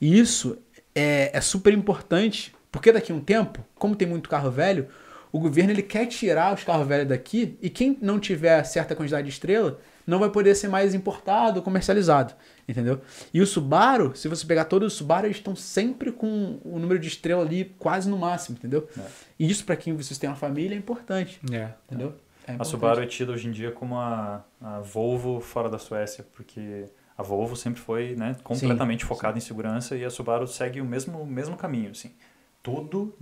E isso é, é super importante, porque daqui a um tempo, como tem muito carro velho, o governo ele quer tirar os carros velhos daqui e quem não tiver certa quantidade de estrela não vai poder ser mais importado, comercializado, entendeu? E o Subaru, se você pegar todos os Subaru, eles estão sempre com o número de estrela ali quase no máximo, entendeu? É. E isso para quem você tem uma família é importante, é. entendeu? É. É a Subaru é
tida hoje em dia como a, a Volvo fora da Suécia, porque a Volvo sempre foi né, completamente sim, focada sim. em segurança e a Subaru segue o mesmo, mesmo caminho. Assim. Tudo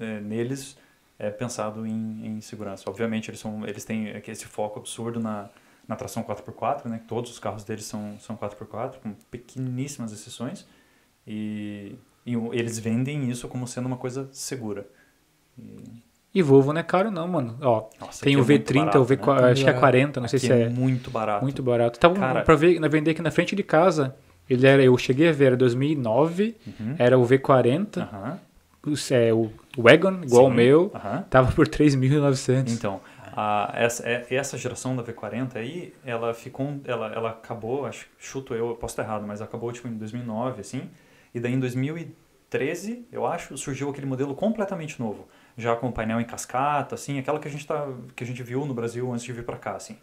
é, neles é pensado em, em segurança. Obviamente, eles, são, eles têm esse foco absurdo na, na tração 4x4, né? todos os carros deles são, são 4x4, com pequeníssimas exceções, e, e eles vendem isso como sendo uma coisa segura.
E e Volvo não é caro, não, mano. Ó, Nossa, tem o V30, é barato, o V40, né? acho que é 40, é. não aqui sei se é. é Muito barato. Muito barato. Tava Cara... pra ver, vender aqui na frente de casa. Ele era, eu cheguei a ver, era 2009, uhum. era o V40, uhum. o, é, o Wagon, igual Sim. o meu, uhum. tava por 3.900. Então,
a, essa, é, essa geração da V40 aí, ela ficou, ela, ela acabou, acho, chuto eu, posso estar errado, mas acabou tipo em 2009, assim, e daí em 2013, eu acho, surgiu aquele modelo completamente novo já com painel em cascata, assim, aquela que a gente, tá, que a gente viu no Brasil antes de vir para cá, assim.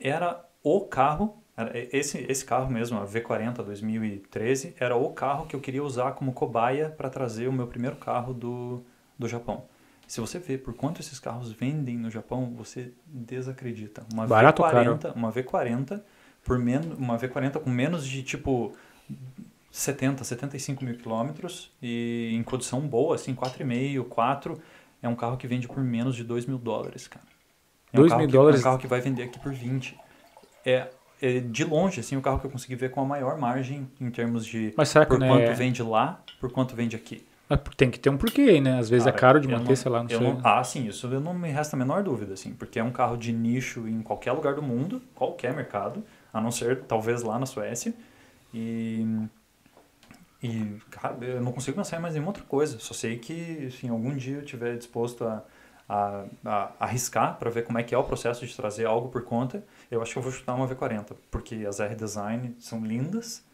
Era o carro, era esse, esse carro mesmo, a V40 2013, era o carro que eu queria usar como cobaia para trazer o meu primeiro carro do, do Japão. Se você vê por quanto esses carros vendem no Japão, você desacredita. Uma Barato, V40, cara. uma V40 por menos uma V40 com menos de tipo 70, 75 mil quilômetros e em condição boa, assim, 4,5, 4, é um carro que vende por menos de 2 mil dólares, cara. É 2 um mil que, dólares? É um carro que vai vender aqui por 20. É, é, de longe, assim, o carro que eu consegui ver com a maior margem em termos de Mas será que por quanto é... vende lá, por quanto vende
aqui. Mas tem que ter um porquê, né? Às vezes é cara, é caro de manter, sei lá, não sei. Não,
ah, sim, isso eu não me resta a menor dúvida, assim, porque é um carro de nicho em qualquer lugar do mundo, qualquer mercado, a não ser talvez lá na Suécia. E e, cara, eu não consigo pensar em mais nenhuma outra coisa. Só sei que, se assim, algum dia eu estiver disposto a, a, a arriscar para ver como é que é o processo de trazer algo por conta, eu acho que eu vou chutar uma V40, porque as R Design são lindas,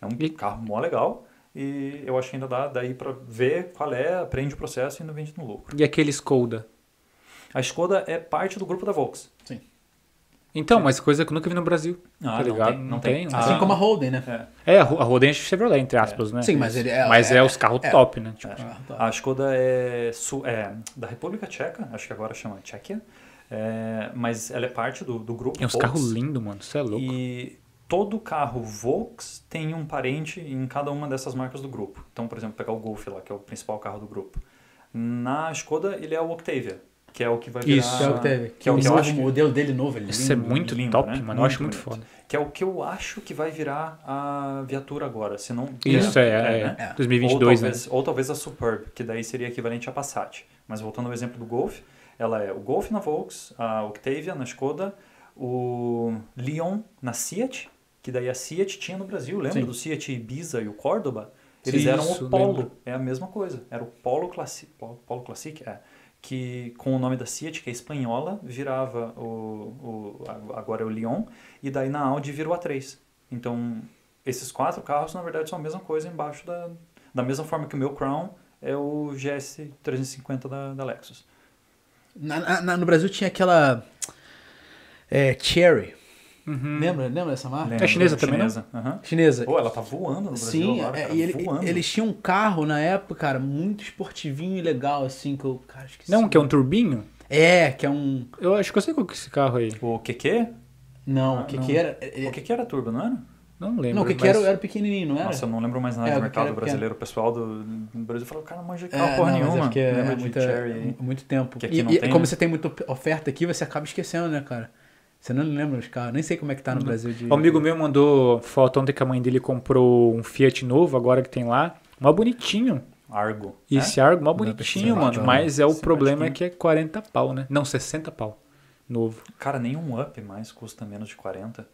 é um e... carro mó legal. E eu acho que ainda dá daí para ver qual é, aprende o processo e ainda vende no lucro.
E aquele Skoda? A Skoda
é parte do grupo da Volks. Sim.
Então, mas coisa que eu nunca vi no Brasil. Ah, tá ligado? Não tem. Não tem. tem. Ah. Assim ah. como a Holden, né? É, é a Holden é Chevrolet, entre aspas, é. né? Sim, mas ele é. Mas é, é os carros é. top, né? Tipo, é. a
Skoda é, é, da República Tcheca, acho que agora chama Tchequia. mas ela é parte do, do grupo. Tem uns carros lindos, mano. Isso é louco. E todo carro Volks tem um parente em cada uma dessas marcas do grupo. Então, por exemplo, pegar o Golf lá, que é o principal carro do grupo. Na Skoda, ele é o Octavia que é o que vai virar... Isso, é que Que é o, que é eu acho que... o modelo dele novo. É, é lindo, Isso é muito lindo, top, né? mano. Muito eu acho muito bonito. foda. Que é o que eu acho que vai virar a viatura agora, se não... Isso, é, é, é, né? é. 2022, ou né? talvez, né? Ou talvez a Superb, que daí seria equivalente à Passat. Mas voltando ao exemplo do Golf, ela é o Golf na Volks, a Octavia na Skoda, o Leon na Seat, que daí a Seat tinha no Brasil. Lembra Sim. do Seat Ibiza e o Córdoba? Eles Isso, eram o Polo, lembro. é a mesma coisa. Era o Polo Classic, Polo, Polo Classic, é que com o nome da Fiat, que é espanhola, virava o, o agora é o Lyon, e daí na Audi virou A3. Então, esses quatro carros, na verdade, são a mesma coisa embaixo da... Da mesma forma que o meu Crown é o GS350 da, da Lexus. Na, na, no
Brasil tinha aquela... É, Cherry Uhum. Lembra, lembra dessa marca? Lembra. É chinesa também, chinesa. Uhum. Chinesa. Pô, ela tá voando no Brasil Sim, agora, é, e ele, voando. eles tinham um carro na época, cara, muito esportivinho e legal, assim, que eu, cara, esqueci. Não, que é um turbinho? É, que é
um... Eu acho que eu sei qual que é esse carro aí. O QQ?
Não, ah, o QQ era... É, o QQ
era turbo, não era? Não lembro. Não, o que, mas... que era, era pequenininho, não era? Nossa, eu não lembro mais nada é, do mercado brasileiro.
O pessoal do, Brasil falou, cara, não manja carro é, porra não, nenhuma. É, é, muita, muito tempo. Que aqui e, não e tem, como né? você
tem muita oferta aqui, você acaba esquecendo, né, cara? Você não lembra os carros? Nem sei como é que tá no não. Brasil. De... Um amigo
meu mandou foto ontem que a mãe dele comprou um Fiat novo, agora que tem lá. Mó bonitinho. Argo. E é? Né? esse Argo, mó bonitinho, mano. mas é o é problema é que é 40 pau, né? Não, 60 pau. Novo. Cara, nenhum up mais custa menos de 40.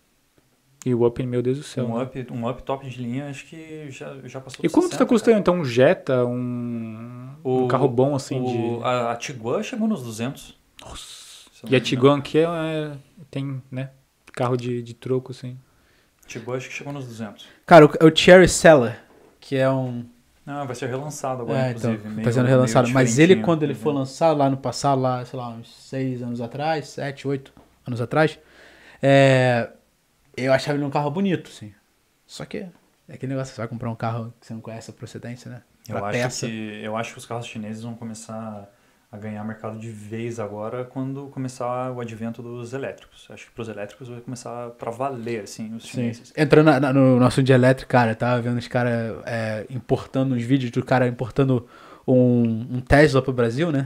E o up, meu Deus do céu. Um, né?
up, um up top de linha, acho que já, já passou E quanto 60, tá
custando, cara? então, um Jetta, um, o, um carro bom, assim, o, de...
A, a Tiguan chegou nos 200. Nossa.
E a Tiguan aqui é, é, tem, né? Carro de, de troco, assim.
Tiguan acho que chegou nos 200.
Cara, o, o Cherry Seller,
que é um... não vai ser relançado
agora, é, então, inclusive. Então, meio, tá sendo relançado. Mas ele, quando ele né? for uhum. lançado lá no passado, lá, sei lá, uns 6 anos atrás, 7, 8 anos atrás, é, eu achava ele um carro bonito, sim. Só que é aquele negócio, você vai comprar um carro que você não conhece a procedência, né? eu acho, peça.
que, eu acho que os carros chineses vão começar a ganhar mercado de vez agora quando começar o advento dos elétricos. Acho que para os elétricos vai começar para valer, assim, os chineses.
Sim. Entrando na, na, no nosso de elétrico, cara, tava vendo os caras é, importando uns vídeos do cara importando um, um Tesla para o Brasil, né?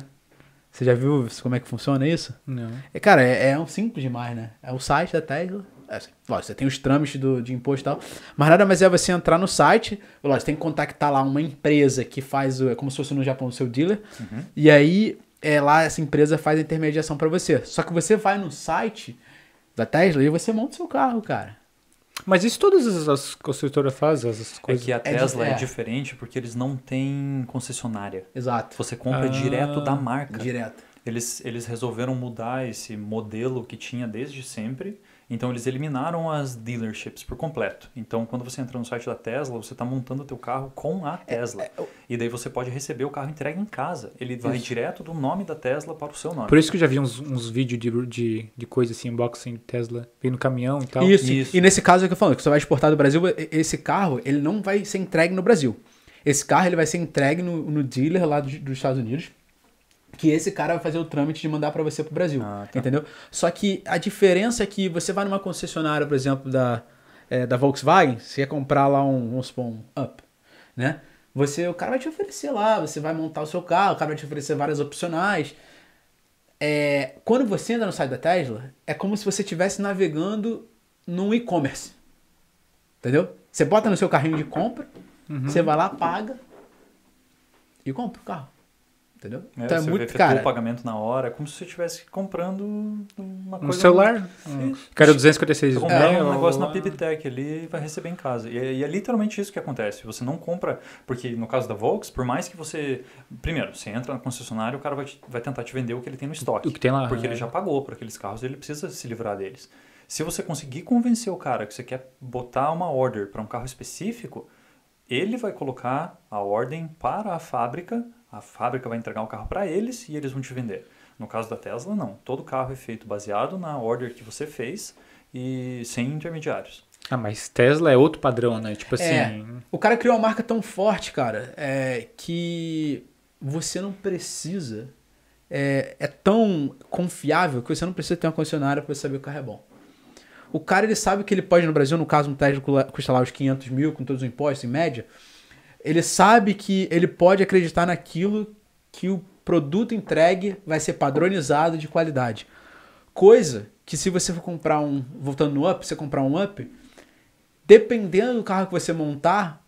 Você já viu como é que funciona isso? Não. É, cara, é, é um simples demais, né? É o site da Tesla é, assim, lógico, você tem os trâmites do, de imposto e tal. Mas nada mais é você entrar no site. Lógico, você tem que contactar lá uma empresa que faz. O, é como se fosse no Japão o seu dealer. Uhum. E aí, é, lá essa empresa faz a intermediação para você. Só que você vai no site da Tesla e você monta o seu carro, cara.
Mas isso todas as, as construtoras fazem, essas é coisas. É que a é Tesla é, é. é, diferente porque eles não têm
concessionária. Exato. Você compra ah, direto da marca. Direto. Eles, eles resolveram mudar esse modelo que tinha desde sempre então eles eliminaram as dealerships por completo. Então quando você entra no site da Tesla, você está montando o teu carro com a é, Tesla. É, é, e daí você pode receber o carro entregue em casa. Ele vai direto do nome da Tesla para o seu nome. Por isso que eu já vi
uns, uns vídeos de, de, de coisa assim, unboxing Tesla, vindo caminhão e tal. Isso. isso. E
nesse caso é que eu falo, que você vai exportar do Brasil, esse carro ele não vai ser entregue no Brasil. Esse carro ele vai ser entregue no, no dealer lá dos Estados Unidos que esse cara vai fazer o trâmite de mandar para você pro Brasil, ah, tá. entendeu? Só que a diferença é que você vai numa concessionária, por exemplo, da, é, da Volkswagen, você quer comprar lá um, vamos supor, um Up, né? Você, o cara vai te oferecer lá, você vai montar o seu carro, o cara vai te oferecer várias opcionais. É, quando você entra no site da Tesla, é como se você estivesse navegando num e-commerce, entendeu? Você bota no seu carrinho de compra, uhum. você vai lá, paga
e compra o carro entendeu? É, então é muito caro. o pagamento na hora, é como se você estivesse comprando uma coisa. Um celular?
Hum. cara Quero 256 Você é, um negócio na
Pipitec ali e vai receber em casa. E, é, e, é literalmente isso que acontece. Você não compra, porque no caso da Volks, por mais que você. Primeiro, você entra na concessionária, o cara vai, te, vai tentar te vender o que ele tem no estoque. O que tem lá. Porque é. ele já pagou por aqueles carros, ele precisa se livrar deles. Se você conseguir convencer o cara que você quer botar uma order para um carro específico, ele vai colocar a ordem para a fábrica a fábrica vai entregar o carro para eles e eles vão te vender. No caso da Tesla, não. Todo carro é feito baseado na order que você fez e sem intermediários.
Ah, mas Tesla é outro padrão, né? Tipo é, assim. É,
o cara criou uma marca tão forte, cara, é, que você não precisa. É, é tão confiável que você não precisa ter uma concessionária para saber que o carro é bom. O cara ele sabe que ele pode no Brasil, no caso um Tesla custa lá os 500 mil com todos os impostos em média, ele sabe que ele pode acreditar naquilo que o produto entregue vai ser padronizado de qualidade. Coisa que se você for comprar um, voltando no up, você comprar um up, dependendo do carro que você montar,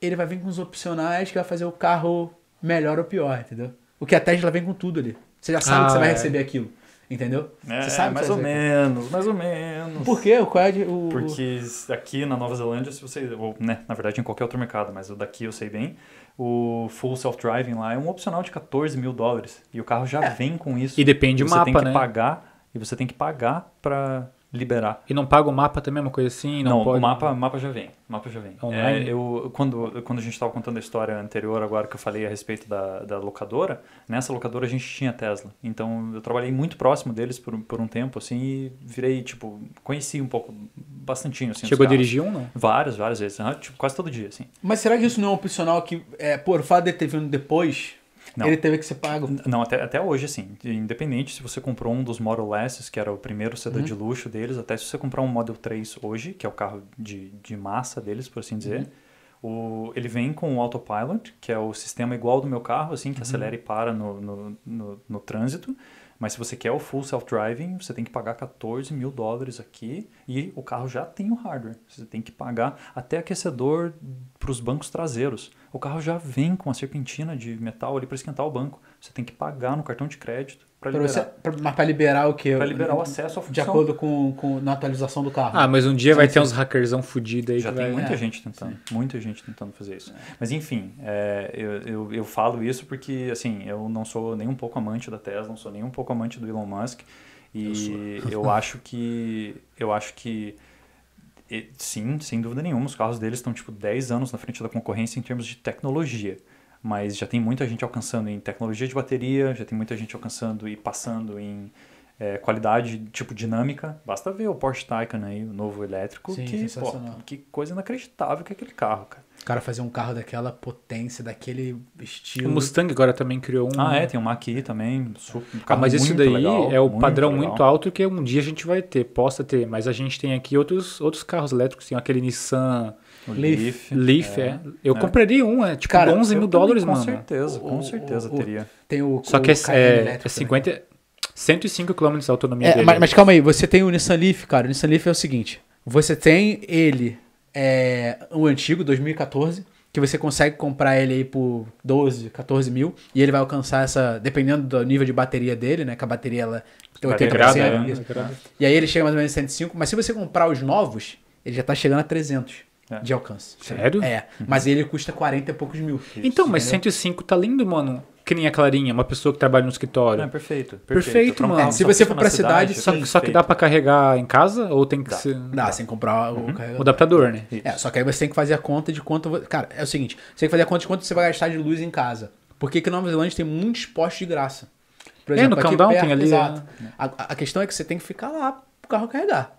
ele vai vir com os opcionais que vai fazer o carro melhor ou pior, entendeu? O que a Tesla vem com tudo ali. Você já sabe ah, que você ah, vai é. receber aquilo.
Entendeu? É, você sabe mais ou menos, mais ou menos. Por quê? Qual é o... Porque aqui na Nova Zelândia, se você. Ou, né, na verdade, em qualquer outro mercado, mas daqui eu sei bem. O full self-driving lá é um opcional de 14 mil dólares. E o carro já é. vem
com isso. E depende do mapa, né? Você tem que né? pagar. E você tem que pagar para liberar. E não paga o mapa também, uma coisa assim? Não, não pode... o mapa, mapa já vem. mapa já vem. É,
eu, quando, quando a gente estava contando a história anterior, agora que eu falei a respeito da, da locadora, nessa locadora a gente tinha Tesla. Então eu trabalhei muito próximo deles por, por um tempo, assim, e virei, tipo, conheci um pouco, bastantinho. Assim, Chegou a dirigir um, não? Várias, várias vezes. Tipo, quase todo dia, assim.
Mas será que isso não é opcional que, é, por fato de ter
vindo depois não. Ele teve que ser pago. Não, até, até hoje, assim. Independente se você comprou um dos Model S, que era o primeiro sedã uhum. de luxo deles, até se você comprar um Model 3 hoje, que é o carro de, de massa deles, por assim dizer, uhum. o, ele vem com o Autopilot, que é o sistema igual do meu carro, assim, que uhum. acelera e para no, no, no, no trânsito. Mas se você quer o full self-driving, você tem que pagar 14 mil dólares aqui e o carro já tem o hardware. Você tem que pagar até aquecedor para os bancos traseiros. O carro já vem com uma serpentina de metal ali para esquentar o banco. Você tem que pagar no cartão de crédito. Pra liberar. Pra pra, mas para liberar o quê? Para liberar o acesso à função. De acordo com, com na atualização do carro. Ah, mas um dia sim, vai sim. ter uns hackersão fudido aí. Já tem vai... muita é, gente tentando. Sim. Muita gente tentando fazer isso. Mas enfim, é, eu, eu, eu, falo isso porque, assim, eu não sou nem um pouco amante da Tesla, não sou nem um pouco amante do Elon Musk. E eu, eu acho que. Eu acho que. Sim, sem dúvida nenhuma, os carros deles estão tipo 10 anos na frente da concorrência em termos de tecnologia mas já tem muita gente alcançando em tecnologia de bateria, já tem muita gente alcançando e passando em é, qualidade, tipo dinâmica. Basta ver o Porsche Taycan aí, o novo elétrico, Sim, que, pô, que coisa inacreditável que é aquele carro, cara. O cara
fazer um carro daquela potência, daquele
estilo. O Mustang
agora também criou um. Ah, é, tem um Mach-E também. Super, um ah, mas isso daí legal, é o muito padrão legal. muito alto que um dia a gente vai ter, possa ter. Mas a gente tem aqui outros, outros carros elétricos, tem aquele Nissan Leaf. Leaf, é. é. Eu é. compraria um, é tipo Cara, 11 mil dólares, com mano. Com certeza, com o, certeza o, teria. tem o, Só que é, é, é 50. Né? 105 km de autonomia é, dele. Mas, é mas, calma
aí, você tem o Nissan Leaf, cara. O Nissan Leaf é o seguinte: você tem ele, é, o antigo, 2014, que você consegue comprar ele aí por 12, 14 mil, e ele vai alcançar essa, dependendo do nível de bateria dele, né? Que a bateria ela tem 80%. Degrada, é, E aí ele chega mais ou menos a 105, mas se você comprar os novos, ele já tá chegando a 300. É. de alcance. Sério? É. Uhum. Mas ele custa 40 e poucos mil. Então, mas entendeu?
105 tá lindo, mano. Que nem a Clarinha, uma pessoa que trabalha no escritório. Não, é perfeito, perfeito. Perfeito, mano. É, se você for pra cidade. cidade só, só, que dá pra carregar em casa ou tem que dá. ser. Dá, sem comprar o, uhum. o
adaptador, né? Isso. É, só que aí você tem que fazer a conta de quanto. Cara, é o seguinte: você tem que fazer a conta de quanto você vai gastar de luz em casa. Porque aqui na Nova Zelândia tem muitos postos de graça.
Por exemplo, é, no aqui countdown perto, tem ali. Exato.
Né? A, a questão é que você tem que ficar lá pro carro carregar.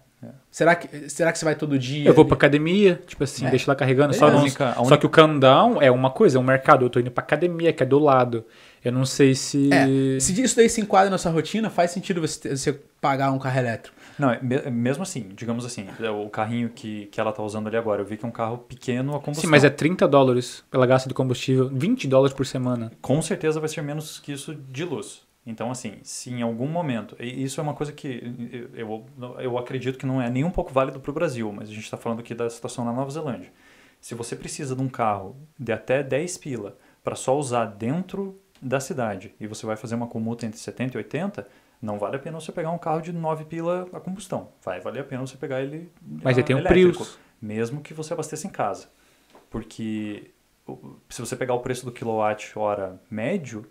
Será que, será que você vai todo dia? Eu vou pra
academia, tipo assim, é. deixo lá carregando. Só, é. não, única, só que o countdown é uma coisa, é um mercado. Eu tô indo pra academia, que é do lado. Eu não sei se. É, se isso daí se enquadra na sua rotina, faz sentido você, você pagar um carro elétrico. Não,
é mesmo assim, digamos assim, é o carrinho que, que ela tá usando ali agora, eu vi que é um carro pequeno
a combustão. Sim, mas é 30 dólares pela gasta de combustível, 20 dólares por semana. Com
certeza vai ser menos que isso de luz. Então, assim, se em algum momento. E isso é uma coisa que eu, eu acredito que não é nem um pouco válido para o Brasil, mas a gente está falando aqui da situação na Nova Zelândia. Se você precisa de um carro de até 10 pila para só usar dentro da cidade e você vai fazer uma comuta entre 70 e 80, não vale a pena você pegar um carro de 9 pila a combustão. Vai valer a pena você pegar ele. Mas ele tem um elétrico, Prius. Mesmo que você abasteça em casa. Porque se você pegar o preço do quilowatt-hora médio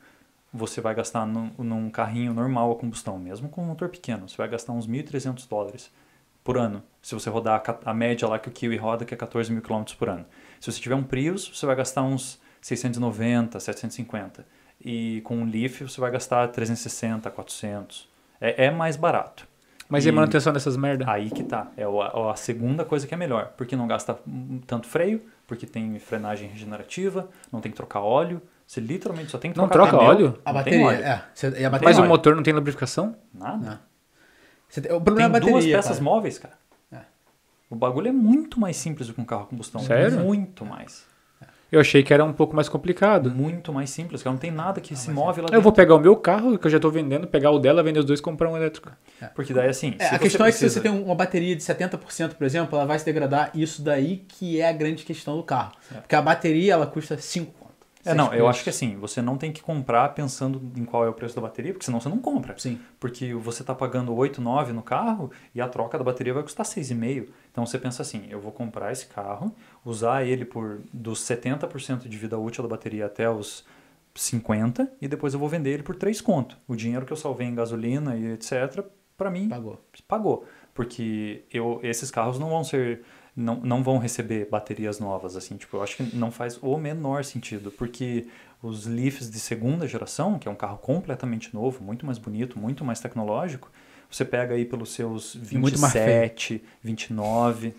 você vai gastar num, num carrinho normal a combustão, mesmo com um motor pequeno, você vai gastar uns 1.300 dólares por ano, se você rodar a, a, média lá que o Kiwi roda, que é 14 mil km por ano. Se você tiver um Prius, você vai gastar uns 690, 750. E com um Leaf, você vai gastar 360, 400. É, é mais barato.
Mas e, a manutenção
dessas merda? Aí que tá. É a, a segunda coisa que é melhor. Porque não gasta hum, tanto freio, porque tem frenagem regenerativa, não tem que trocar óleo, você literalmente só tem que não trocar troca pneu, óleo. A bateria, óleo. É. Você, a bateria Mas o
motor não tem lubrificação? Nada.
Você, o problema tem é a bateria. duas peças cara. móveis, cara. É. O bagulho é muito
mais simples do que um carro a combustão. Sério? Muito mais. Eu achei que era um pouco mais complicado. Muito mais simples, cara. Não tem nada que se move é. lá dentro. Eu vou pegar o meu carro, que eu já estou vendendo, pegar o dela, vender os dois e comprar um elétrico. É. Porque daí, assim... É, a questão precisa... é que se você
tem uma bateria de 70%, por exemplo, ela vai se degradar. Isso daí que é a grande questão do carro. É. Porque a bateria, ela custa 5 é, não, eu acho que
assim, você não tem que comprar pensando em qual é o preço da bateria, porque senão você não compra. Sim. Porque você está pagando 8, 9 no carro e a troca da bateria vai custar 6,5. Então você pensa assim, eu vou comprar esse carro, usar ele por dos 70% de vida útil da bateria até os 50 e depois eu vou vender ele por 3 conto. O dinheiro que eu salvei em gasolina e etc,
para mim... Pagou.
Pagou. Porque eu, esses carros não vão ser não, não vão receber baterias novas, assim, tipo, eu acho que não faz o menor sentido, porque os Leafs de segunda geração, que é um carro completamente novo, muito mais bonito, muito mais tecnológico, você pega aí pelos seus 27, 29,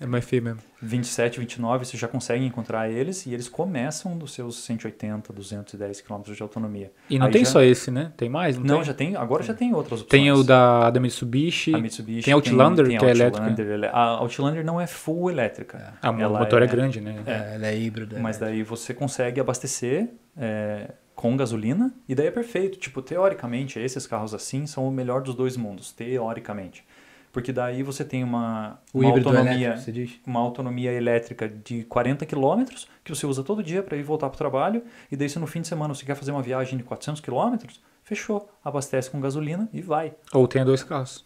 é mais feio mesmo.
27, 29, você já consegue encontrar eles e eles começam dos seus 180, 210 quilômetros de autonomia. E não Aí tem já... só esse, né? Tem mais? Não, não tem? já tem. Agora tem. já tem outras
opções. Tem o da, da Mitsubishi, Mitsubishi Tem Outlander, tem, que é elétrica.
É, a Outlander não é full elétrica. É. A, ah, o motor é, é, grande, né? É, ela é híbrida. Mas né? daí você consegue abastecer é, com gasolina e daí é perfeito. Tipo, teoricamente, esses carros assim são o melhor dos dois mundos, teoricamente. Porque daí você tem uma, uma autonomia, você diz? uma autonomia elétrica de 40 quilômetros que você usa todo dia para ir voltar para o trabalho, e daí se no fim de semana você quer fazer uma viagem de 400 quilômetros, fechou, abastece com gasolina e vai.
Ou tem dois carros.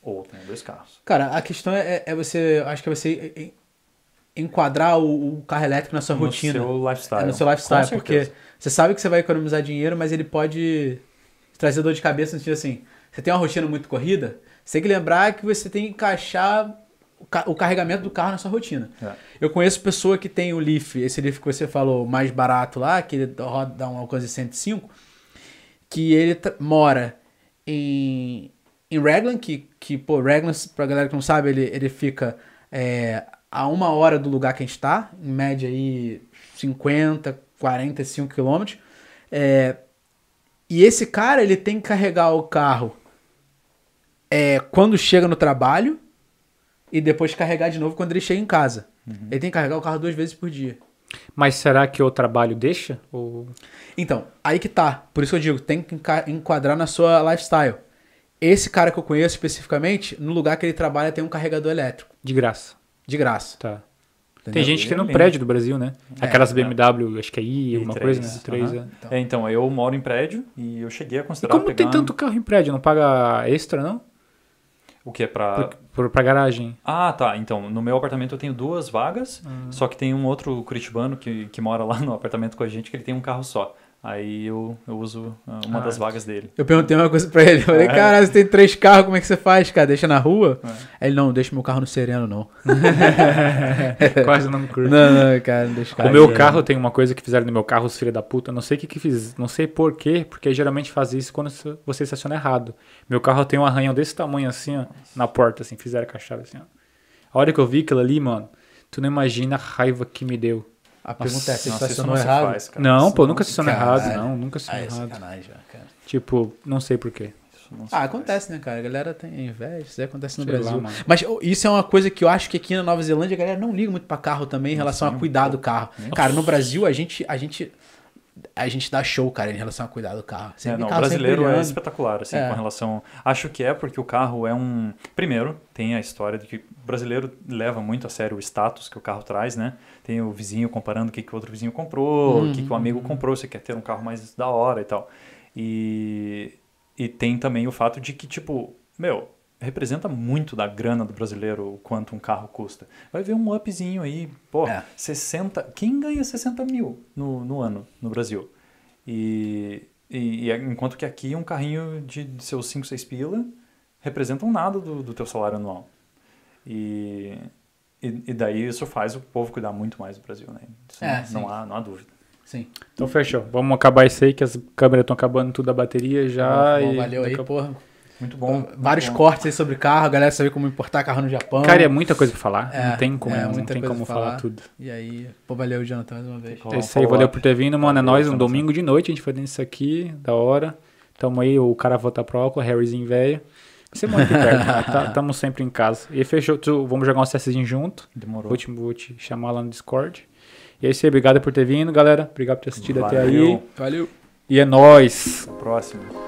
Ou tem dois carros.
Cara, a questão é, é você, acho que é você
enquadrar o, o, carro elétrico na sua no rotina. Seu lifestyle. É, no seu lifestyle. Com porque você sabe que você vai economizar dinheiro, mas ele pode trazer dor de cabeça no sentido assim. Você tem uma rotina muito corrida, você tem que lembrar que você tem que encaixar o carregamento do carro na sua rotina. É. Eu conheço pessoa que tem o Leaf, esse Leaf que você falou mais barato lá, que ele roda, um alcance 105, que ele mora em, em Raglan, que, que, pô, Raglan, pra galera que não sabe, ele, ele fica é, a uma hora do lugar que a gente tá, em média aí 50, 45 quilômetros. É, e esse cara, ele tem que carregar o carro é, quando chega no trabalho e depois carregar de novo quando ele chega em casa. Uhum. Ele tem que carregar o carro duas vezes por dia.
Mas será que o trabalho deixa? Ou...
Então, aí que tá. Por isso eu digo, tem que enquadrar na sua lifestyle. Esse cara que eu conheço especificamente, no lugar que ele trabalha tem um carregador elétrico. De graça. De graça.
Tá. Entendeu? Tem gente que tem no é prédio do Brasil, né?
É, Aquelas BMW, acho que é I, alguma I3, coisa, né? uhum. é.
Então. então, eu moro em prédio e eu cheguei a considerar. E como pegar... tem tanto
carro em prédio? Não paga extra, não? O que é pra. Pra, pra garagem.
Ah, tá. Então, no meu apartamento eu tenho duas vagas, uhum. só que tem um outro curitibano que, que mora lá no apartamento com a gente que ele tem um carro só. Aí eu, eu uso ah, uma ah, das vagas dele. Eu perguntei uma coisa pra ele. Eu falei, é. caralho, você tem
três carros, como é que você faz, cara? Deixa na rua? É. ele, não, deixa meu carro no sereno, não. Quase não me curto. Não, não, cara, não deixa o carro. O meu carro
tem uma coisa que fizeram no meu carro, os filhos da puta. Não sei o que que fiz, não sei por quê, porque geralmente faz isso quando você estaciona errado. Meu carro tem um arranhão desse tamanho assim, ó, na porta, assim, fizeram com a chave assim, ó. A hora que eu vi aquilo ali, mano, tu não imagina a raiva que me deu. A nossa, pergunta é: você estacionou não errado? Faz, não, pô, nunca estacionou errado, não. Nunca ah, estacionou ah, errado. É sacanagem, cara. Tipo, não sei porquê.
Ah, acontece, né, cara? A galera tem inveja, isso acontece no sei Brasil. Lá, Mas isso é uma coisa que eu acho que aqui na Nova Zelândia a galera não liga muito para carro também em relação Sim, a cuidar pô. do carro. Cara, no Brasil a gente, a gente a gente dá show, cara, em relação a cuidar do carro. é, não, carro o brasileiro é espetacular, assim, é. com
relação. Acho que é porque o carro é um. Primeiro, tem a história de que o brasileiro leva muito a sério o status que o carro traz, né? tem o vizinho comparando o que, que o outro vizinho comprou, uhum. o que, que o amigo uhum. comprou, você quer ter um carro mais da hora e tal. E, e tem também o fato de que, tipo, meu, representa muito da grana do brasileiro o quanto um carro custa. Vai ver um upzinho aí, pô, é. 60. Quem ganha 60 mil no, no ano no Brasil? E, e, e é, enquanto que aqui um carrinho de, de seus 5, 6 pila representam nada do, do teu salário anual. E e, e, daí isso faz o povo cuidar muito mais do Brasil, né? É, não, não, há, não há dúvida. Sim.
Então fechou. Vamos acabar isso aí, que as câmeras estão acabando tudo da bateria já. Bom, valeu aí,
porra. Muito
bom. Vários muito bom. cortes aí sobre carro, a galera saber como importar carro no Japão. Cara, é muita coisa pra falar. É, não tem como, é, não tem como falar. falar. tudo. E aí, pô, valeu, Jonathan, mais uma vez. É isso aí, valeu por ter vindo, mano. É nóis, um domingo
de noite, a gente fazendo isso aqui, da hora. Tamo aí, o cara volta pro óculos, Harryzinho velho. Você mora aqui perto, estamos né? tá, sempre em casa. E fechou, tu, vamos jogar um CSzinho junto. Demorou. Vou te, vou te chamar lá no Discord. E é isso aí, obrigado por ter vindo, galera. Obrigado por ter assistido Valeu. até aí. Valeu. E é nóis. Próximo.